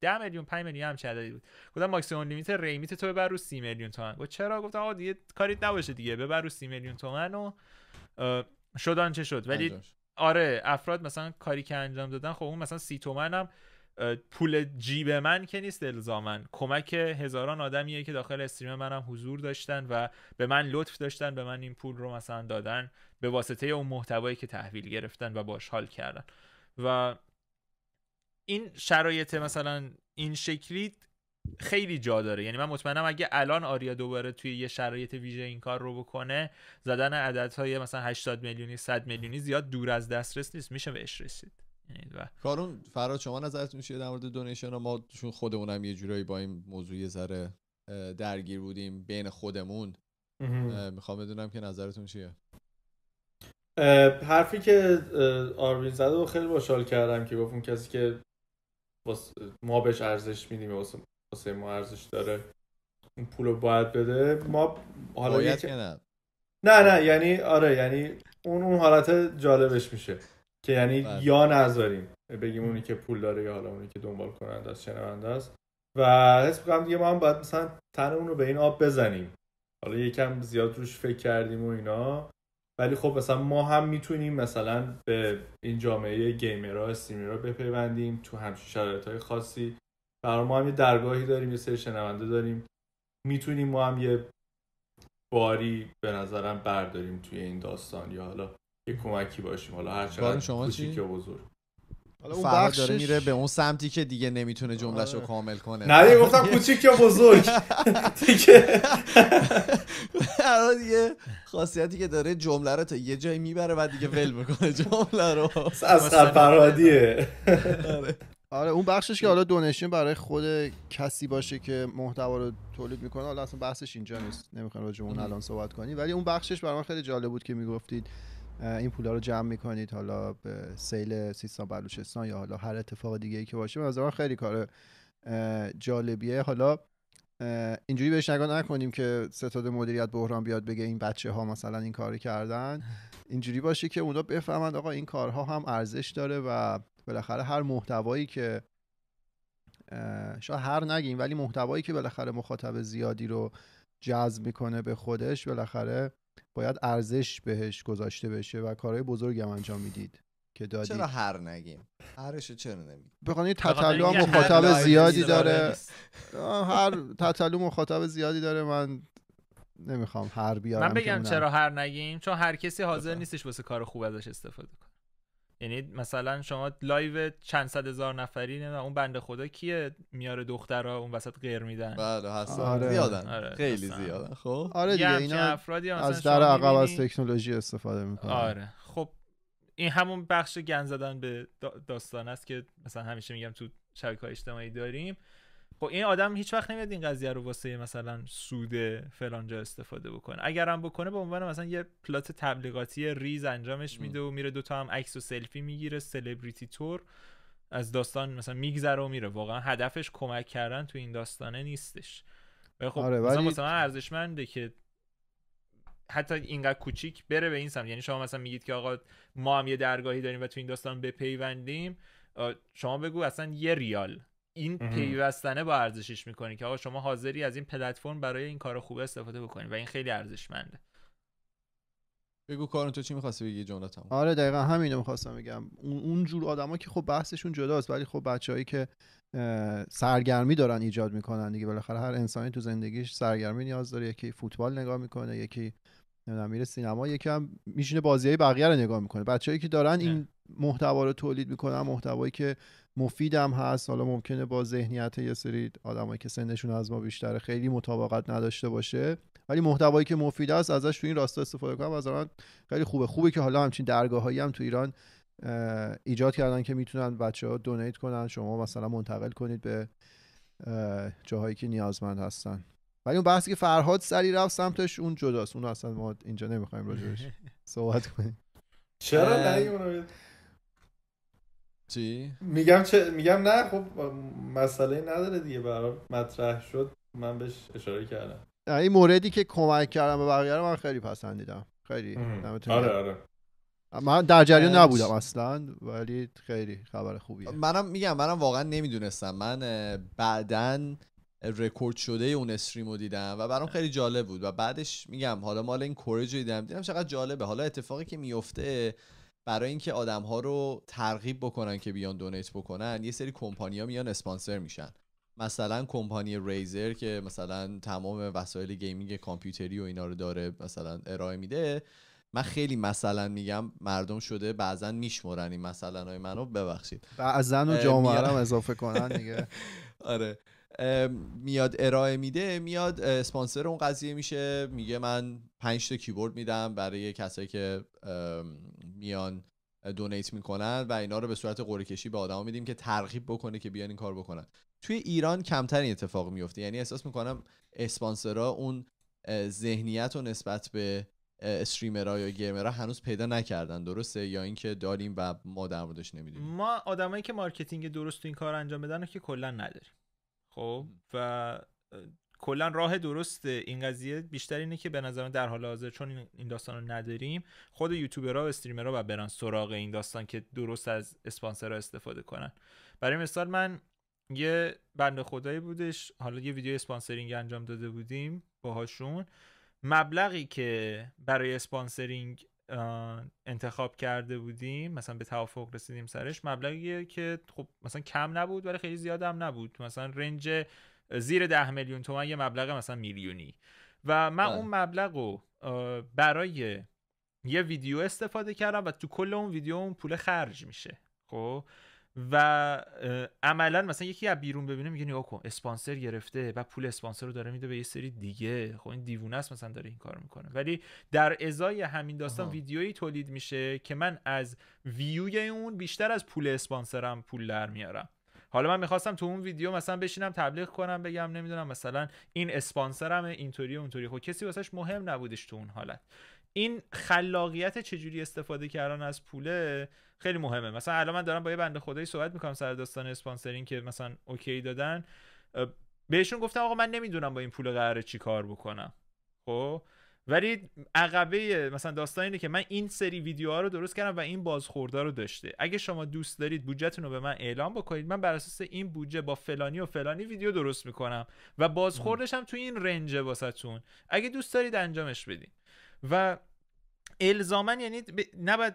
10 میلیون 5 میلیون هم عددی بود گفتم ماکسیمم لیمیت ریمیت تو ببر رو 30 میلیون تومن گفت چرا گفتم آقا دیگه کاریت نباشه دیگه ببر رو 30 میلیون تومن و شدان چه شد ولی آره افراد مثلا کاری که انجام دادن خب اون مثلا 30 تومن هم پول جیب من که نیست الزامن کمک هزاران آدمیه که داخل استریم منم حضور داشتن و به من لطف داشتن به من این پول رو مثلا دادن به واسطه اون محتوایی که تحویل گرفتن و باش حال کردن و این شرایط مثلا این شکلی خیلی جا داره یعنی من مطمئنم اگه الان آریا دوباره توی یه شرایط ویژه این کار رو بکنه زدن عددهای مثلا 80 میلیونی 100 میلیونی زیاد دور از دسترس نیست میشه بهش رسید یعنی کارون فراد شما نظرتون چیه در مورد دونیشن ما چون خودمونم یه جورایی با این موضوع ذره درگیر بودیم بین خودمون میخوام بدونم که نظرتون چیه حرفی که آروین زده و خیلی باحال کردم که گفت کسی که ما بهش ارزش میدیم واسه ما ارزش داره اون پول رو باید بده ما حالا باید یک... نه نه یعنی آره یعنی اون اون حالت جالبش میشه که یعنی بله. یا نذاریم بگیم اونی که پول داره یا حالا اونی که دنبال کننده است شنونده است و حس میکنم دیگه ما هم باید مثلا تن اون رو به این آب بزنیم حالا یکم زیاد روش فکر کردیم و اینا ولی خب مثلا ما هم میتونیم مثلا به این جامعه گیمرها رو بپیوندیم تو همچین شرایط های خاصی برای ما هم یه درگاهی داریم یه سری شنونده داریم میتونیم ما هم یه باری به نظرم برداریم توی این داستان یا حالا یه کمکی باشیم حالا هر چقدر کوچیک یا بزرگ حالا بخشش... داره میره به اون سمتی که دیگه نمیتونه جملهش رو آره. کامل کنه نه دیگه گفتم کوچیک یا بزرگ دیگه دیگه خاصیتی که داره جمله رو تا یه جایی میبره و دیگه ول میکنه جمله رو از فرادیه آره. آره اون بخشش که حالا دونیشن برای خود کسی باشه که محتوا رو تولید میکنه حالا اصلا بحثش اینجا نیست نمیخوام راجع اون الان صحبت کنی ولی اون بخشش برام خیلی جالب بود که میگفتید این پولا رو جمع میکنید حالا به سیل سیستان بلوچستان یا حالا هر اتفاق دیگه ای که باشه از خیلی کار جالبیه حالا اینجوری بهش نگاه نکنیم که ستاد مدیریت بحران بیاد بگه این بچه ها مثلا این کاری کردن اینجوری باشه که اونا بفهمند آقا این کارها هم ارزش داره و بالاخره هر محتوایی که شاید هر نگیم ولی محتوایی که بالاخره مخاطب زیادی رو جذب میکنه به خودش بالاخره باید ارزش بهش گذاشته بشه و کارهای بزرگی هم انجام میدید که دادی. چرا هر نگیم هرشو چرا نمیگیم بخوانی تطلو مخاطب زیادی داره هر تطلو مخاطب زیادی داره من نمیخوام هر بیارم من بگم چرا هر نگیم چون هر کسی حاضر نیستش واسه کار خوب ازش استفاده کنه یعنی مثلا شما لایو چند صد هزار نفری و اون بنده خدا کیه میاره دخترها اون وسط غیر میدن بله هستن آره، آره. زیادن آره، خیلی زیادن خب آره دیگه اینا افرادی از در عقب از تکنولوژی استفاده میکنن آره خب این همون بخش گن زدن به داستان است که مثلا همیشه میگم تو شبکه اجتماعی داریم خب این آدم هیچ وقت نمیاد این قضیه رو واسه مثلا سود فلانجا استفاده بکنه اگرم بکنه به عنوان مثلا یه پلات تبلیغاتی ریز انجامش میده و میره دوتا هم عکس و سلفی میگیره سلبریتی تور از داستان مثلا میگذره و میره واقعا هدفش کمک کردن تو این داستانه نیستش خب آره، مثلا مثلا ارزشمنده که حتی اینقدر کوچیک بره به این سمت یعنی شما مثلا میگید که آقا ما هم یه درگاهی داریم و تو این داستان بپیوندیم شما بگو اصلا یه ریال این پیوستنه با ارزشش میکنی که آقا شما حاضری از این پلتفرم برای این کار خوب استفاده بکنی و این خیلی ارزشمنده بگو کارون تو چی میخواستی بگی جمله آره دقیقا همینو میخواستم بگم اون جور آدما که خب بحثشون جداست ولی خب بچههایی که سرگرمی دارن ایجاد میکنن دیگه بالاخره هر انسانی تو زندگیش سرگرمی نیاز داره یکی فوتبال نگاه میکنه یکی نمیدونم میره سینما یکی هم میشینه بازی بقیه رو نگاه میکنه بچههایی که دارن این محتوا رو تولید میکنن محتوایی که مفیدم هست حالا ممکنه با ذهنیت یه سری آدمایی که سنشون از ما بیشتر خیلی مطابقت نداشته باشه ولی محتوایی که مفید است ازش تو این راستا استفاده کنم از خیلی خوبه خوبه که حالا همچین درگاهایی هم تو ایران ایجاد کردن که میتونن بچه ها دونیت کنن شما مثلا منتقل کنید به جاهایی که نیازمند هستن ولی اون بحثی که فرهاد سری رفت سمتش اون جداست اون اصلا ما اینجا نمیخوایم راجعش صحبت کنیم چرا چی؟ میگم چه... میگم نه خب مسئله نداره دیگه برای مطرح شد من بهش اشاره کردم این موردی که کمک کردم به بقیه رو من خیلی پسندیدم خیلی آره آره من در جریان نبودم اصلا ولی خیلی خبر خوبیه منم میگم منم واقعا نمیدونستم من بعدا رکورد شده اون استریم رو دیدم و برام خیلی جالب بود و بعدش میگم حالا مال این کورج رو دیدم دیدم چقدر جالبه حالا اتفاقی که میفته برای اینکه آدم ها رو ترغیب بکنن که بیان دونیت بکنن یه سری ها میان اسپانسر میشن مثلا کمپانی ریزر که مثلا تمام وسایل گیمینگ کامپیوتری و اینا رو داره مثلا ارائه میده من خیلی مثلا میگم مردم شده بعضا میشمرن این مثلا های منو ببخشید بعضا و جامعه هم اضافه کنن دیگه آره میاد ارائه میده میاد اسپانسر اون قضیه میشه میگه من 5 تا کیبورد میدم برای کسایی که میان دونیت میکنن و اینا رو به صورت قرعه کشی به آدما میدیم که ترغیب بکنه که بیان این کار بکنن توی ایران کمتر این اتفاق میفته یعنی احساس میکنم اسپانسرها اون ذهنیت و نسبت به استریمرها یا گیمرها هنوز پیدا نکردن درسته یا اینکه داریم و ما در موردش ما آدمایی که مارکتینگ درست تو این کار انجام بدن که کلا نداریم خب و کلا راه درست این قضیه بیشتر اینه که به نظر در حال حاضر چون این داستان رو نداریم خود یوتیوبرها و استریمرها و برن سراغ این داستان که درست از اسپانسرها استفاده کنن برای مثال من یه بنده خدایی بودش حالا یه ویدیو اسپانسرینگ انجام داده بودیم باهاشون مبلغی که برای اسپانسرینگ انتخاب کرده بودیم مثلا به توافق رسیدیم سرش مبلغی که خب مثلا کم نبود ولی خیلی زیاد هم نبود مثلا رنج زیر ده میلیون تومن یه مبلغ مثلا میلیونی و من بله. اون مبلغ رو برای یه ویدیو استفاده کردم و تو کل اون ویدیو اون پول خرج میشه خب و عملا مثلا یکی از بیرون ببینه میگه نگاه کن اسپانسر گرفته و پول اسپانسر رو داره میده به یه سری دیگه خب این دیوونه است مثلا داره این کار میکنه ولی در ازای همین داستان ویدیویی تولید میشه که من از ویوی اون بیشتر از پول اسپانسرم پول در میارم حالا من میخواستم تو اون ویدیو مثلا بشینم تبلیغ کنم بگم نمیدونم مثلا این اسپانسرم اینطوری اونطوری خب کسی واسش مهم نبودش تو اون حالت این خلاقیت چجوری استفاده کردن از پوله خیلی مهمه مثلا الان من دارم با یه بنده خدایی صحبت میکنم سر داستان اسپانسرینگ که مثلا اوکی دادن بهشون گفتم آقا من نمیدونم با این پول قراره چی کار بکنم خب ولی عقبه مثلا داستان اینه که من این سری ویدیوها رو درست کردم و این بازخورده رو داشته اگه شما دوست دارید بودجهتون رو به من اعلام بکنید من بر اساس این بودجه با فلانی و فلانی ویدیو درست میکنم و بازخوردش هم تو این رنج واسهتون اگه دوست دارید انجامش بدین و الزامن یعنی ب... نباید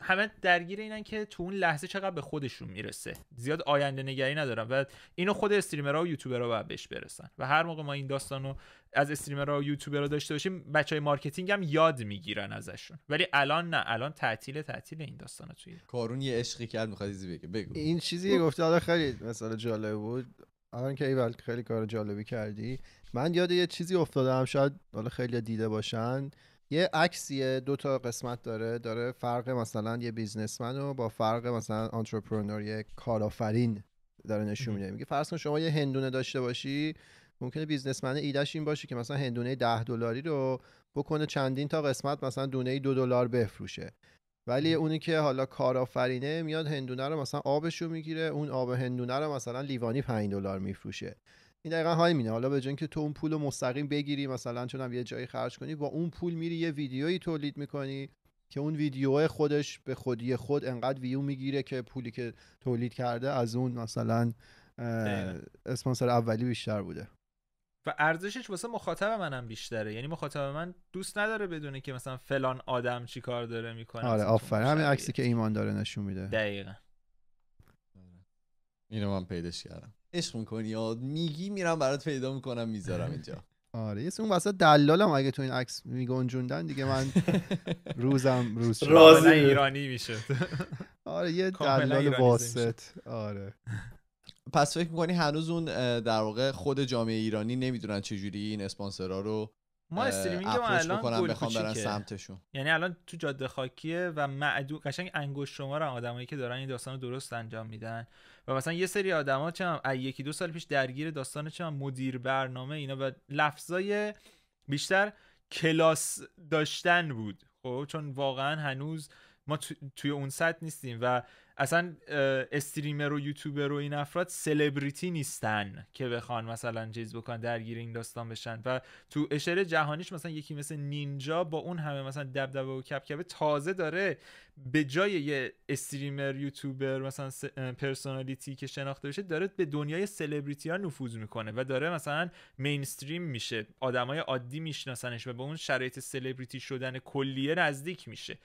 همه درگیر اینن که تو اون لحظه چقدر به خودشون میرسه زیاد آینده نگری ندارن و اینو خود استریمرها و یوتیوبرها باید بهش برسن و هر موقع ما این داستانو از استریمرها و یوتیوبرها داشته باشیم بچهای مارکتینگ هم یاد میگیرن ازشون ولی الان نه الان تعطیل تعطیل این داستانا توی کارون یه عشقی کرد میخواد بگه بگو این چیزی که گفته حالا خیلی مثلا جالب بود الان که ایول خیلی کار جالبی کردی من یاد یه چیزی افتادم شاید حالا خیلی دیده باشن یه عکسیه دو تا قسمت داره داره فرق مثلا یه بیزنسمن و با فرق مثلا آنترپرنور یه کارآفرین داره نشون میده میگه فرض کن شما یه هندونه داشته باشی ممکنه بیزنسمن ایدش این باشه که مثلا هندونه ده دلاری رو بکنه چندین تا قسمت مثلا دونه دو دلار بفروشه ولی اونی که حالا کارآفرینه میاد هندونه رو مثلا آبش میگیره اون آب هندونه رو مثلا لیوانی 5 دلار میفروشه این دقیقا مینه حالا به اینکه تو اون پول مستقیم بگیری مثلا چون هم یه جایی خرج کنی با اون پول میری یه ویدیویی تولید میکنی که اون ویدیو خودش به خودی خود انقدر ویو میگیره که پولی که تولید کرده از اون مثلا اسپانسر اولی بیشتر بوده و ارزشش واسه مخاطب منم بیشتره یعنی مخاطب من دوست نداره بدونه که مثلا فلان آدم چی کار داره میکنه آره آفرین همین عکسی که ایمان داره نشون میده دقیقا اینو من پیداش کردم عشق میکنی یا میگی میرم برات پیدا میکنم میذارم اینجا آره یه اون وسط دلالم اگه تو این عکس میگنجوندن دیگه من روزم روز راز ایرانی میشه آره یه دلال واسط آره پس فکر میکنی هنوز اون در واقع خود جامعه ایرانی نمیدونن چجوری این اسپانسرها رو ما استریمینگ ما الان بخوام برن سمتشون یعنی الان تو جاده خاکیه و معدو قشنگ انگشت شمار آدمایی که دارن این داستان رو درست انجام میدن و مثلا یه سری آدما چم یکی دو سال پیش درگیر داستان چم مدیر برنامه اینا و لفظای بیشتر کلاس داشتن بود خب چون واقعا هنوز ما توی اون سطح نیستیم و اصلا استریمر و یوتیوبر و این افراد سلبریتی نیستن که بخوان مثلا چیز بکن درگیر این داستان بشن و تو اشره جهانیش مثلا یکی مثل نینجا با اون همه مثلا دبدبه و کپکبه تازه داره به جای یه استریمر یوتیوبر مثلا پرسونالیتی که شناخته بشه داره به دنیای سلبریتی ها نفوذ میکنه و داره مثلا مینستریم میشه آدمای عادی میشناسنش و به اون شرایط سلبریتی شدن کلیه نزدیک میشه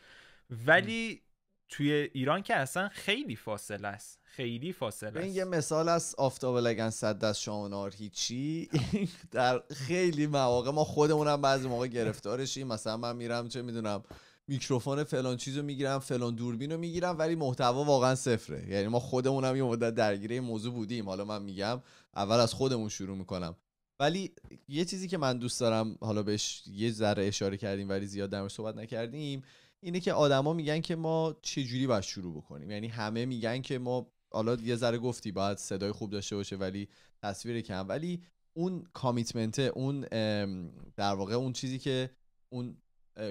ولی توی ایران که اصلا خیلی فاصله است خیلی فاصله این یه مثال از آفتاب لگن صد دست شانار هیچی در خیلی مواقع ما خودمونم بعضی موقع گرفتارشیم مثلا من میرم چه میدونم میکروفون فلان چیزو میگیرم فلان دوربین رو میگیرم ولی محتوا واقعا صفره یعنی ما خودمونم یه مدت درگیره این موضوع بودیم حالا من میگم اول از خودمون شروع میکنم ولی یه چیزی که من دوست دارم حالا بهش یه ذره اشاره کردیم ولی زیاد صحبت نکردیم اینه که آدما میگن که ما چه جوری باید شروع بکنیم یعنی همه میگن که ما حالا یه ذره گفتی باید صدای خوب داشته باشه ولی تصویر کم ولی اون کامیتمنت اون در واقع اون چیزی که اون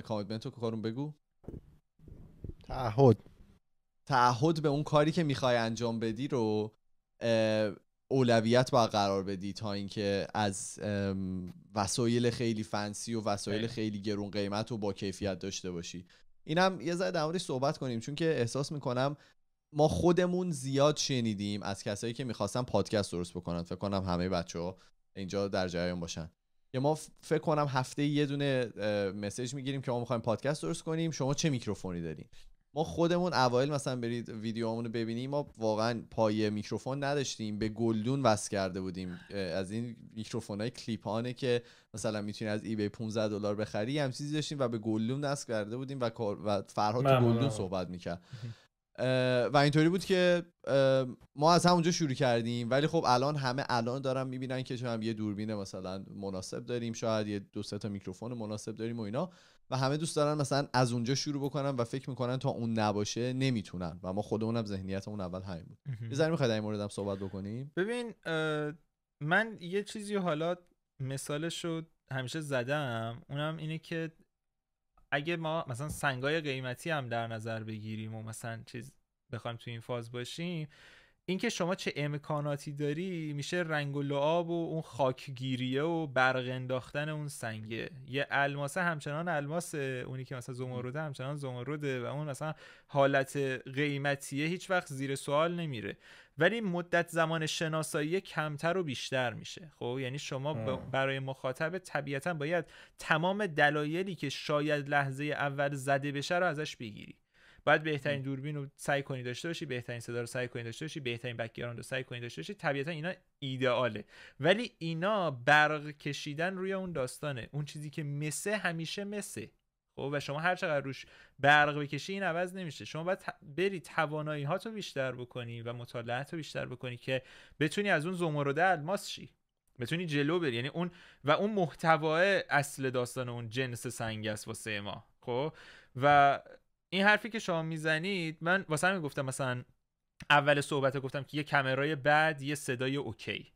کامیتمنت رو کارون بگو تعهد تعهد به اون کاری که میخوای انجام بدی رو اولویت باید قرار بدی تا اینکه از وسایل خیلی فنسی و وسایل خیلی گرون قیمت و با کیفیت داشته باشی اینم یه ذره در صحبت کنیم چون که احساس میکنم ما خودمون زیاد شنیدیم از کسایی که میخواستن پادکست درست بکنن فکر کنم همه بچه ها اینجا در جریان باشن که ما فکر کنم هفته یه دونه مسیج میگیریم که ما میخوایم پادکست درست کنیم شما چه میکروفونی داریم ما خودمون اوایل مثلا برید ویدیوامون رو ببینیم ما واقعا پای میکروفون نداشتیم به گلدون وصل کرده بودیم از این میکروفون های کلیپانه که مثلا میتونی از بی 15 دلار بخری هم چیزی داشتیم و به گلدون دست کرده بودیم و و فرهاد تو گلدون صحبت میکرد و اینطوری بود که ما از همونجا شروع کردیم ولی خب الان همه الان دارن میبینن که چون هم یه دوربین مثلا مناسب داریم شاید یه دو تا میکروفون مناسب داریم و اینا و همه دوست دارن مثلا از اونجا شروع بکنن و فکر میکنن تا اون نباشه نمیتونن و ما خودمونم ذهنیت اول همین بود یه میخواید میخوای در این موردم صحبت بکنیم ببین من یه چیزی حالا مثالش رو همیشه زدم اونم اینه که اگه ما مثلا سنگای قیمتی هم در نظر بگیریم و مثلا چیز بخوایم تو این فاز باشیم اینکه شما چه امکاناتی داری میشه رنگ و لعاب و اون خاکگیریه و برق انداختن اون سنگه یه الماسه همچنان الماسه اونی که مثلا زمرده همچنان زمرده و اون مثلا حالت قیمتیه هیچ وقت زیر سوال نمیره ولی مدت زمان شناسایی کمتر و بیشتر میشه خب یعنی شما برای مخاطب طبیعتا باید تمام دلایلی که شاید لحظه اول زده بشه رو ازش بگیری باید بهترین دوربین رو سعی کنی داشته باشی بهترین صدا رو سعی کنی داشته باشی بهترین بکگراند رو سعی کنی داشته باشی طبیعتا اینا ایدئاله ولی اینا برق کشیدن روی اون داستانه اون چیزی که مسه همیشه مسه خب و شما هر چقدر روش برق بکشی این عوض نمیشه شما باید بری توانایی ها تو بیشتر بکنی و مطالعه رو بیشتر بکنی که بتونی از اون زمرد الماس بتونی جلو بری یعنی اون و اون محتوای اصل داستان اون جنس سنگ است واسه ما خب و این حرفی که شما میزنید من واسه همین گفتم مثلا اول صحبت گفتم که یه کمرای بعد یه صدای اوکی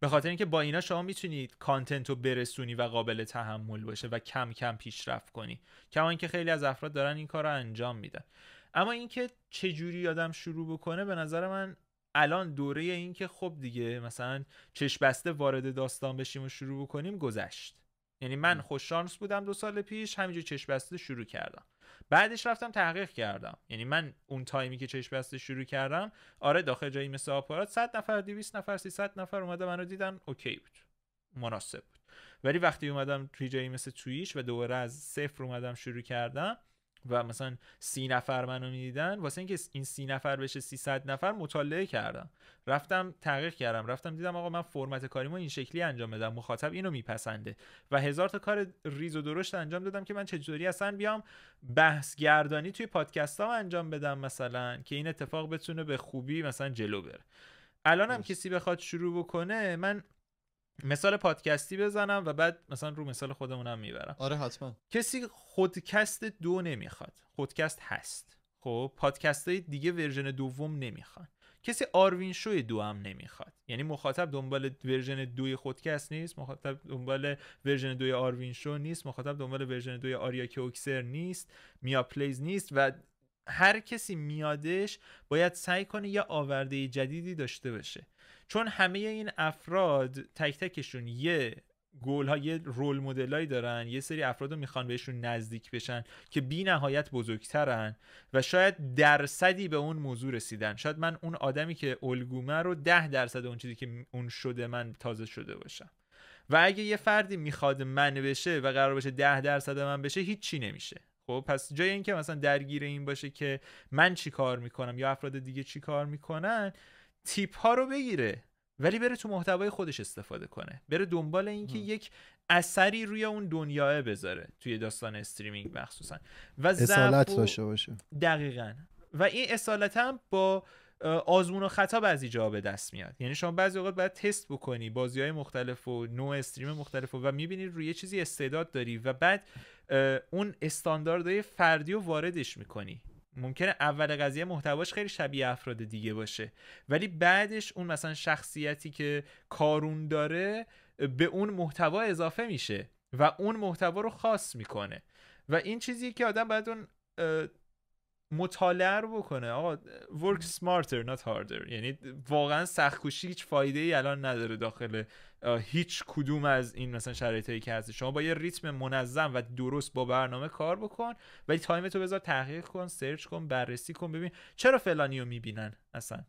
به خاطر اینکه با اینا شما میتونید کانتنت رو برسونی و قابل تحمل باشه و کم کم پیشرفت کنی کما اینکه خیلی از افراد دارن این کار رو انجام میدن اما اینکه چه جوری آدم شروع بکنه به نظر من الان دوره اینکه خب دیگه مثلا چشبسته وارد داستان بشیم و شروع کنیم گذشت یعنی من خوش شانس بودم دو سال پیش همینجور چشم شروع کردم بعدش رفتم تحقیق کردم یعنی من اون تایمی که چشم بسته شروع کردم آره داخل جایی مثل آپارات 100 نفر 200 نفر 300 نفر اومده منو دیدن اوکی بود مناسب بود ولی وقتی اومدم توی جایی مثل تویش و دوباره از صفر اومدم شروع کردم و مثلا سی نفر منو میدیدن واسه اینکه این سی نفر بشه 300 نفر مطالعه کردم رفتم تحقیق کردم رفتم دیدم آقا من فرمت کاریمو این شکلی انجام بدم مخاطب اینو میپسنده و هزار تا کار ریز و درشت انجام دادم که من چجوری اصلا بیام بحث گردانی توی پادکست ها انجام بدم مثلا که این اتفاق بتونه به خوبی مثلا جلو بره هم کسی بخواد شروع بکنه من مثال پادکستی بزنم و بعد مثلا رو مثال خودمونم میبرم آره حتما کسی خودکست دو نمیخواد خودکست هست خب پادکست های دیگه ورژن دوم نمیخوان کسی آروین شوی دو هم نمیخواد یعنی مخاطب دنبال ورژن دوی خودکست نیست مخاطب دنبال ورژن دوی آروین شو نیست مخاطب دنبال ورژن دوی آریا کوکسر نیست میا پلیز نیست و هر کسی میادش باید سعی کنه یه آورده جدیدی داشته باشه چون همه این افراد تک تکشون یه گل ها یه رول مدلایی دارن یه سری افراد رو میخوان بهشون نزدیک بشن که بی نهایت بزرگترن و شاید درصدی به اون موضوع رسیدن شاید من اون آدمی که الگومه رو ده درصد اون چیزی که اون شده من تازه شده باشم و اگه یه فردی میخواد من بشه و قرار بشه ده درصد من بشه هیچی نمیشه خب، پس جای اینکه مثلا درگیر این باشه که من چی کار میکنم یا افراد دیگه چی کار میکنن تیپ ها رو بگیره ولی بره تو محتوای خودش استفاده کنه بره دنبال اینکه یک اثری روی اون دنیاه بذاره توی داستان استریمینگ مخصوصا و اصالت داشته باشه دقیقا و این اصالت هم با آزمون و خطا بعضی جا به دست میاد یعنی شما بعضی اوقات باید تست بکنی بازی های مختلف و نوع استریم مختلف و, و میبینی روی چیزی استعداد داری و بعد اون استانداردهای فردی رو واردش میکنی ممکنه اول قضیه محتواش خیلی شبیه افراد دیگه باشه ولی بعدش اون مثلا شخصیتی که کارون داره به اون محتوا اضافه میشه و اون محتوا رو خاص میکنه و این چیزی که آدم باید اون مطالعه رو بکنه آقا work smarter not harder یعنی واقعا سختکوشی هیچ فایده ای الان نداره داخل هیچ کدوم از این مثلا شرایطی که هست، شما با یه ریتم منظم و درست با برنامه کار بکن ولی تایم تو بذار تحقیق کن سرچ کن بررسی کن ببین چرا فلانیو میبینن اصلا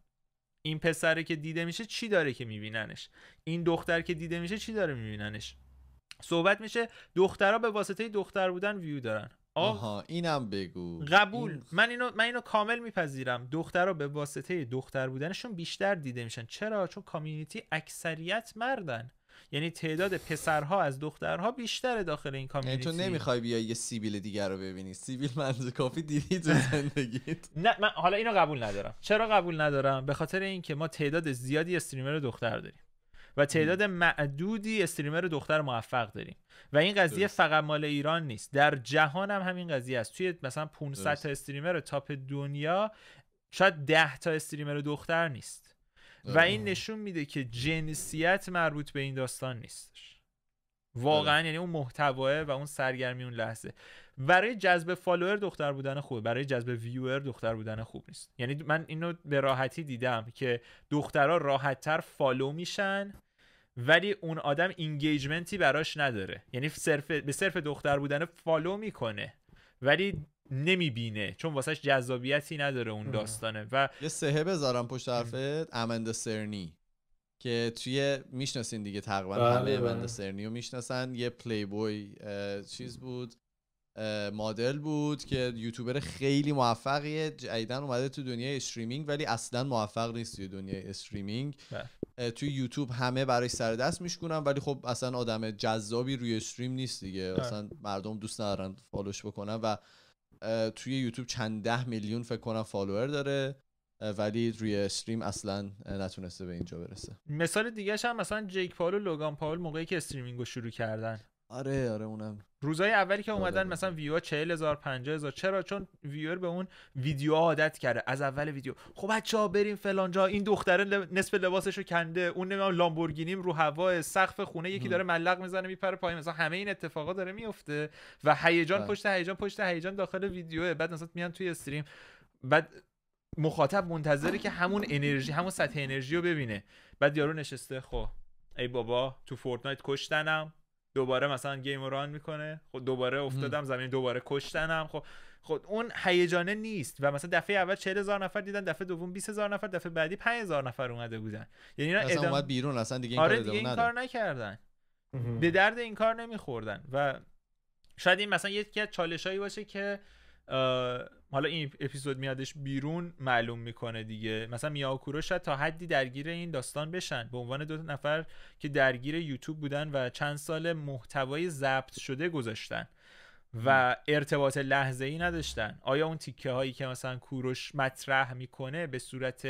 این پسره که دیده میشه چی داره که میبیننش این دختر که دیده میشه چی داره میبیننش صحبت میشه دخترها به واسطه دختر بودن ویو دارن آها اینم بگو قبول من اینو من اینو کامل میپذیرم رو به واسطه دختر بودنشون بیشتر دیده میشن چرا چون کامیونیتی اکثریت مردن یعنی تعداد پسرها از دخترها بیشتره داخل این یعنی کامیونیتی تو نمیخوای بیای یه سیبیل دیگر رو ببینی سیبیل من کافی دیدی تو زندگیت نه من حالا اینو قبول ندارم چرا قبول ندارم به خاطر اینکه ما تعداد زیادی استریمر دختر داریم و تعداد معدودی استریمر دختر موفق داریم و این قضیه فقط مال ایران نیست در جهان هم همین قضیه است توی مثلا 500 درست. تا استریمر تاپ دنیا شاید 10 تا استریمر دختر نیست و این نشون میده که جنسیت مربوط به این داستان نیستش واقعا یعنی اون محتواه و اون سرگرمی اون لحظه برای جذب فالوور دختر بودن خوبه برای جذب ویور دختر بودن خوب نیست یعنی من اینو به راحتی دیدم که دخترها راحتتر فالو میشن ولی اون آدم اینگیجمنتی براش نداره یعنی صرف به صرف دختر بودن فالو میکنه ولی نمیبینه چون واسهش جذابیتی نداره اون داستانه و یه سهه بذارم پشت حرفت امند سرنی که توی میشناسین دیگه تقریبا بله، همه امند بله. سرنی رو میشناسن یه پلی بوی چیز بود مدل بود که یوتیوبر خیلی موفقیه جدیدن اومده تو دنیای استریمینگ ولی اصلا موفق نیست توی دنیای استریمینگ بله. توی یوتیوب همه برای سر دست میشکنن ولی خب اصلا آدم جذابی روی استریم نیست دیگه اه. اصلا مردم دوست ندارن فالوش بکنن و توی یوتیوب چند ده میلیون فکر کنم فالوور داره ولی روی استریم اصلا نتونسته به اینجا برسه مثال دیگه هم مثلا جیک پال و لوگان پاول موقعی که استریمینگ رو شروع کردن آره آره اونم روزای اولی که اومدن آره. مثلا ویو 40000 50000 چرا چون ویور به اون ویدیو عادت کرده از اول ویدیو خب بچا بریم فلان جا این دختره نصف نصف لباسشو کنده اون نمیدونم لامبورگینیم رو هوا سقف خونه یکی داره ملق میزنه میپره پایین مثلا همه این اتفاقا داره میفته و هیجان بله. پشت هیجان پشت هیجان داخل ویدیو بعد مثلا میان توی استریم بعد مخاطب منتظره که همون انرژی همون سطح انرژی رو ببینه بعد یارو نشسته خب ای بابا تو فورتنایت کشتنم دوباره مثلا گیم ران میکنه خب دوباره افتادم زمین دوباره کشتنم خب خود خب اون هیجانه نیست و مثلا دفعه اول 40 هزار نفر دیدن دفعه دوم 20 هزار نفر دفعه بعدی 5 هزار نفر اومده بودن یعنی اصلا اومد بیرون اصلا دیگه این, آره دیگه این کار نکردن به درد این کار نمیخوردن و شاید این مثلا یکی از چالشایی باشه که حالا این اپیزود میادش بیرون معلوم میکنه دیگه مثلا میاکورو کوروش تا حدی درگیر این داستان بشن به عنوان دو نفر که درگیر یوتیوب بودن و چند سال محتوای ضبط شده گذاشتن و ارتباط لحظه ای نداشتن آیا اون تیکه هایی که مثلا کوروش مطرح میکنه به صورت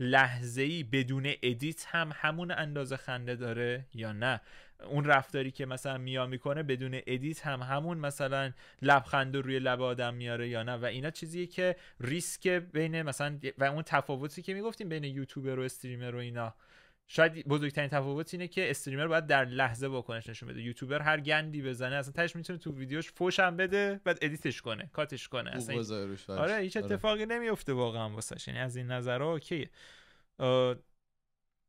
لحظه ای بدون ادیت هم همون اندازه خنده داره یا نه اون رفتاری که مثلا میا میکنه بدون ادیت هم همون مثلا لبخند روی لب آدم میاره یا نه و اینا چیزیه که ریسک بین مثلا و اون تفاوتی که میگفتیم بین یوتیوبر و استریمر و اینا شاید بزرگترین تفاوت اینه که استریمر باید در لحظه واکنش نشون بده یوتیوبر هر گندی بزنه اصلا تاش میتونه تو ویدیوش فوش هم بده بعد ادیتش کنه کاتش کنه اصلا آره هیچ آره. اتفاقی آره. نمیفته واقعا واسش یعنی از این نظر اوکیه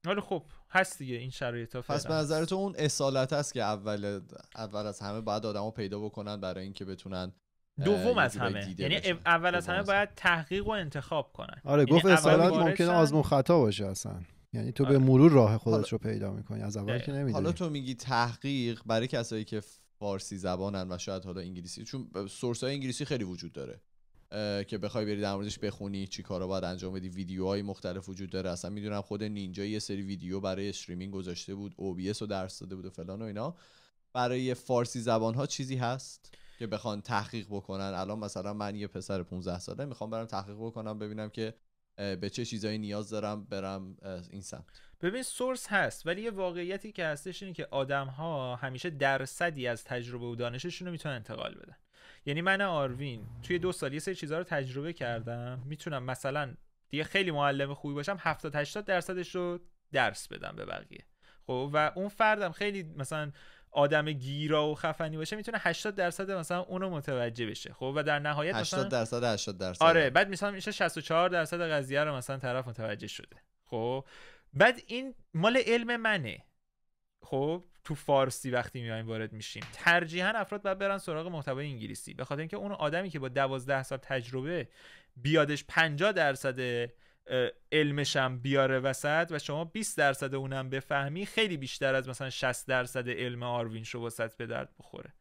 حالا خب هست دیگه این شرایط پس به نظر تو اون اصالت هست که اول اول از همه باید آدمو پیدا بکنن برای اینکه بتونن دوم از همه یعنی اول از همه باید تحقیق و انتخاب کنن آره یعنی گفت اصالت ممکنه آزمون خطا باشه اصلا یعنی تو به آره. مرور راه خودت رو پیدا میکنی از اول آره. که نمیدونی حالا تو میگی تحقیق برای کسایی که فارسی زبانن و شاید حالا انگلیسی چون سورس های انگلیسی خیلی وجود داره که بخوای بری در موردش بخونی چی کارا باید انجام بدی ویدیوهای مختلف وجود داره اصلا میدونم خود نینجا یه سری ویدیو برای استریمینگ گذاشته بود بی رو درس داده بود و فلان و اینا برای فارسی زبان ها چیزی هست که بخوان تحقیق بکنن الان مثلا من یه پسر 15 ساله میخوام برم تحقیق بکنم ببینم که به چه چیزایی نیاز دارم برم این سمت ببین سورس هست ولی یه واقعیتی که هستش اینه که آدم ها همیشه درصدی از تجربه و دانششون رو میتونن انتقال بدن یعنی من آروین توی دو سال یه سری چیزها رو تجربه کردم میتونم مثلا دیگه خیلی معلم خوبی باشم 70 80 درصدش رو درس بدم به بقیه خب و اون فردم خیلی مثلا آدم گیرا و خفنی باشه میتونه 80 درصد مثلا رو متوجه بشه خب و در نهایت 80 درصد 80 درصد آره بعد مثلا میشه 64 درصد قضیه رو مثلا طرف متوجه شده خب بعد این مال علم منه خب تو فارسی وقتی میایم وارد میشیم ترجیحا افراد باید برن سراغ محتوای انگلیسی به خاطر اینکه اون آدمی که با 12 سال تجربه بیادش 50 درصد علمشم بیاره وسط و شما 20 درصد اونم بفهمی خیلی بیشتر از مثلا 60 درصد علم آروین شو وسط به درد بخوره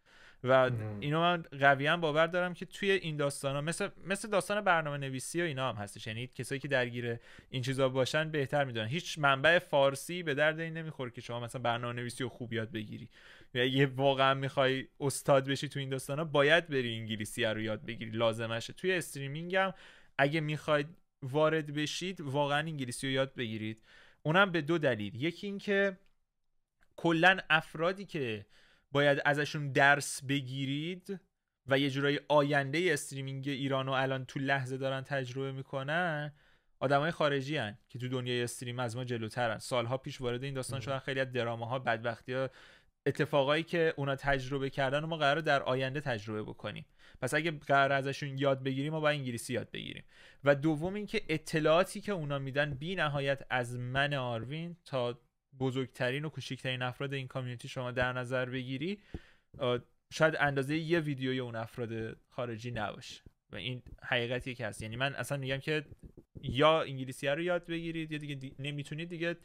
و اینو من قویا باور دارم که توی این داستانا مثل مثل داستان برنامه نویسی و اینا هم هستش یعنی کسایی که درگیر این چیزا باشن بهتر میدونن هیچ منبع فارسی به درد این نمیخوره که شما مثلا برنامه نویسی و خوب یاد بگیری یه واقعا میخوای استاد بشی تو این داستانا باید بری انگلیسی رو یاد بگیری لازمشه توی استریمینگ هم اگه میخواید وارد بشید واقعا انگلیسی رو یاد بگیرید اونم به دو دلیل یکی اینکه کلا افرادی که باید ازشون درس بگیرید و یه جورای آینده استریمینگ ایران و الان تو لحظه دارن تجربه میکنن آدمای خارجی هن که تو دنیای استریم از ما جلوترن سالها پیش وارد این داستان شدن خیلی از دراماها ها اتفاقایی که اونا تجربه کردن و ما قرار در آینده تجربه بکنیم پس اگه قرار ازشون یاد بگیریم ما با انگلیسی یاد بگیریم و دوم اینکه اطلاعاتی که اونا میدن بی از من آروین تا بزرگترین و کوچکترین افراد این کامیونیتی شما در نظر بگیری شاید اندازه یه ویدیوی اون افراد خارجی نباشه و این حقیقتی که هست یعنی من اصلا میگم که یا انگلیسی رو یاد بگیرید یا دیگه نمیتونید دیگه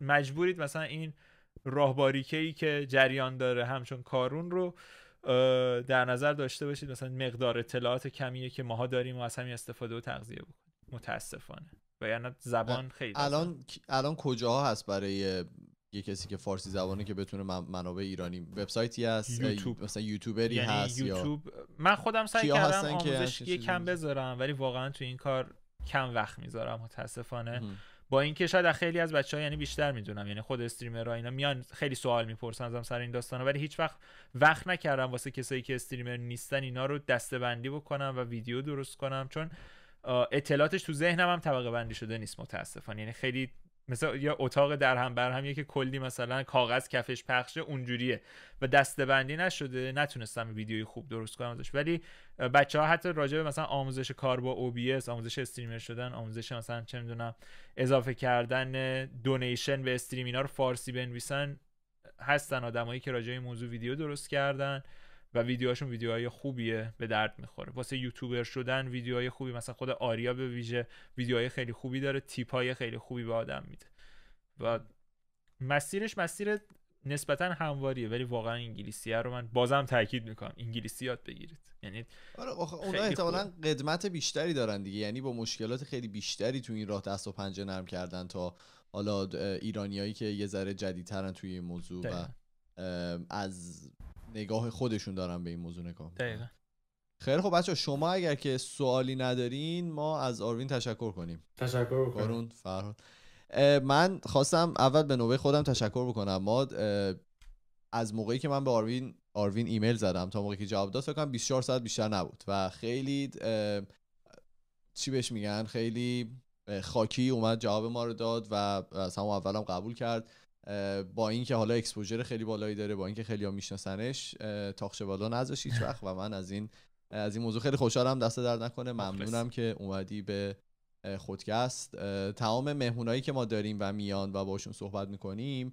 مجبورید مثلا این راهباریکی ای که جریان داره همچون کارون رو در نظر داشته باشید مثلا مقدار اطلاعات کمیه که ماها داریم و از همین استفاده و تغذیه بکنید متاسفانه و یعنی زبان خیلی الان الان کجاها هست برای یه کسی که فارسی زبانه که بتونه منابع ایرانی وبسایتی هست یوتیوب مثلا یوتیوبری یعنی هست یوتیوب من خودم سعی کردم آموزش یه کم بذارم ولی واقعا تو این کار کم وقت میذارم متاسفانه با اینکه شاید خیلی از بچه ها یعنی بیشتر میدونم یعنی خود استریمرها اینا میان خیلی سوال میپرسن ازم سر این داستانا ولی هیچ وقت وقت نکردم واسه کسایی که استریمر نیستن اینا رو دستبندی بکنم و ویدیو درست کنم چون اطلاعاتش تو ذهنم هم طبقه بندی شده نیست متاسفانه یعنی خیلی مثلا یا اتاق در هم بر هم یکی کلی مثلا کاغذ کفش پخشه اونجوریه و دسته بندی نشده نتونستم ویدیوی خوب درست کنم ازش ولی بچه ها حتی راجع به مثلا آموزش کار با OBS آموزش استریمر شدن آموزش مثلا چه میدونم اضافه کردن دونیشن به استریم اینا رو فارسی بنویسن هستن آدمایی که راجع به موضوع ویدیو درست کردن و ویدیوهاشون ویدیوهای خوبیه به درد میخوره واسه یوتیوبر شدن ویدیوهای خوبی مثلا خود آریا به ویژه ویدیوهای خیلی خوبی داره های خیلی خوبی به آدم میده و مسیرش مسیر نسبتا همواریه ولی واقعا انگلیسی رو من بازم تاکید میکنم انگلیسی یاد بگیرید یعنی آره اونا احتمالا قدمت بیشتری دارن دیگه یعنی با مشکلات خیلی بیشتری تو این راه دست و پنجه نرم کردن تا حالا ایرانیایی که یه ذره جدیدترن توی این موضوع و از نگاه خودشون دارن به این موضوع نگاه دقیقا خیلی خب بچه شما اگر که سوالی ندارین ما از آروین تشکر کنیم تشکر بکنیم من خواستم اول به نوبه خودم تشکر بکنم ما از موقعی که من به آروین آروین ایمیل زدم تا موقعی که جواب داد فکر کنم 24 ساعت بیشتر نبود و خیلی چی بهش میگن خیلی خاکی اومد جواب ما رو داد و از همون اولم قبول کرد با اینکه حالا اکسپوژر خیلی بالایی داره با اینکه خیلی ها میشناسنش تاخشه بالا نذاش هیچ وقت و من از این از این موضوع خیلی خوشحالم دست درد نکنه ممنونم که اومدی به خودکست تمام مهمونایی که ما داریم و میان و باشون صحبت میکنیم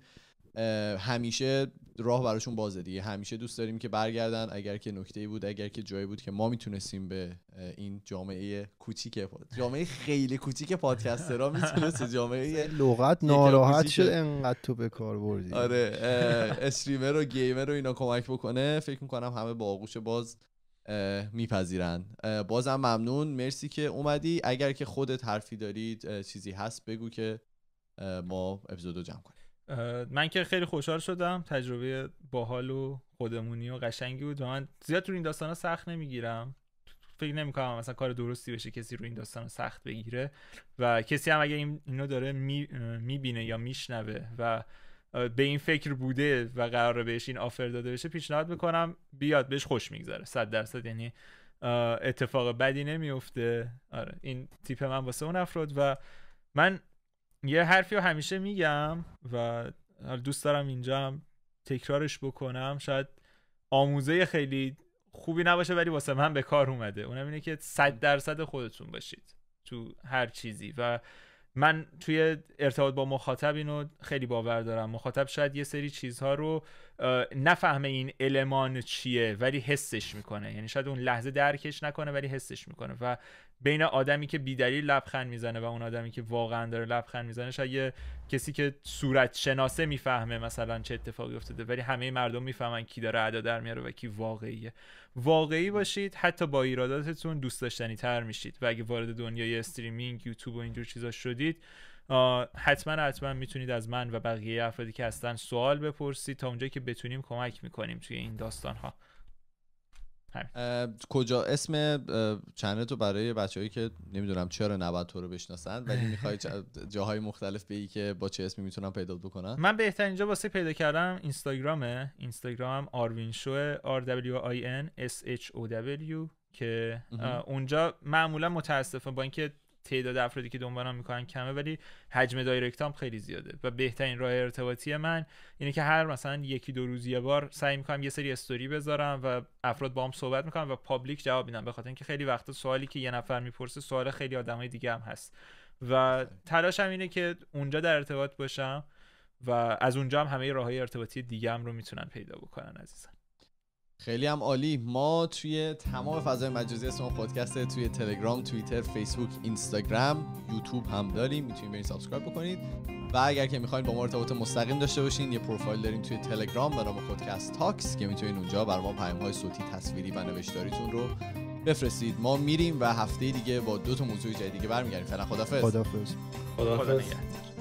همیشه راه براشون بازه دیگه همیشه دوست داریم که برگردن اگر که نکته بود اگر که جایی بود که ما میتونستیم به این جامعه کوچیک جامعه خیلی کوچیک پادکسترا میتونست جامعه لغت ناراحت شد انقدر تو به کار بردی آره استریمر و گیمر رو اینا کمک بکنه فکر میکنم همه با آغوش باز میپذیرن بازم ممنون مرسی که اومدی اگر که خودت حرفی دارید چیزی هست بگو که ما اپیزودو جمع کنیم من که خیلی خوشحال شدم تجربه باحال و خودمونی و قشنگی بود و من زیاد تو این ها سخت نمیگیرم فکر نمیکنم مثلا کار درستی بشه کسی رو این داستان سخت بگیره و کسی هم اگه اینو داره می، میبینه یا میشنوه و به این فکر بوده و قرار بهش این آفر داده بشه پیشنهاد میکنم بیاد بهش خوش میگذره صد درصد یعنی اتفاق بدی نمیفته آره این تیپ من واسه اون افراد و من یه حرفی رو همیشه میگم و آره، دوست دارم اینجا تکرارش بکنم شاید آموزه خیلی خوبی نباشه ولی واسه من به کار اومده اونم اینه که صد درصد خودتون باشید تو هر چیزی و من توی ارتباط با مخاطب اینو خیلی باور دارم مخاطب شاید یه سری چیزها رو نفهمه این المان چیه ولی حسش میکنه یعنی شاید اون لحظه درکش نکنه ولی حسش میکنه و بین آدمی که بیدلیل لبخند میزنه و اون آدمی که واقعا داره لبخند میزنه شاید کسی که صورت شناسه میفهمه مثلا چه اتفاقی افتاده ولی همه مردم میفهمن کی داره ادا در میاره و کی واقعیه واقعی باشید حتی با ایراداتتون دوست داشتنی تر میشید و اگه وارد دنیای استریمینگ یوتیوب و اینجور چیزا شدید حتما حتما میتونید از من و بقیه افرادی که هستن سوال بپرسید تا اونجایی که بتونیم کمک میکنیم توی این داستان ها کجا اسم چنل تو برای بچههایی که نمیدونم چرا نباید تو رو بشناسن ولی میخوای جاهای مختلف بگی که با چه اسمی میتونم پیدا بکنن من بهترین جا واسه پیدا کردم اینستاگرامه اینستاگرام آروین شو R W I N S H O که اونجا معمولا متاسفم با اینکه تعداد افرادی که دنبالم میکنن کمه ولی حجم دایرکتام خیلی زیاده و بهترین راه ارتباطی من اینه که هر مثلا یکی دو روز یه بار سعی میکنم یه سری استوری بذارم و افراد با هم صحبت میکنم و پابلیک جواب میدم به خاطر اینکه خیلی وقتا سوالی که یه نفر میپرسه سوال خیلی آدمای دیگه هم هست و تلاشم اینه که اونجا در ارتباط باشم و از اونجا هم همه راه ارتباطی دیگه رو میتونن پیدا بکنن عزیزم خیلی هم عالی ما توی تمام فضای مجازی اسم پادکست توی تلگرام توییتر فیسبوک اینستاگرام یوتیوب هم داریم میتونید برید سابسکرایب بکنید و اگر که میخواین با ما ارتباط مستقیم داشته باشین یه پروفایل داریم توی تلگرام به نام پادکست تاکس که میتونید اونجا بر ما پیام های صوتی تصویری و نوشتاریتون رو بفرستید ما میریم و هفته دیگه با دو تا موضوع جدید دیگه برمیگردیم فعلا خدافظ خدافظ خدافظ,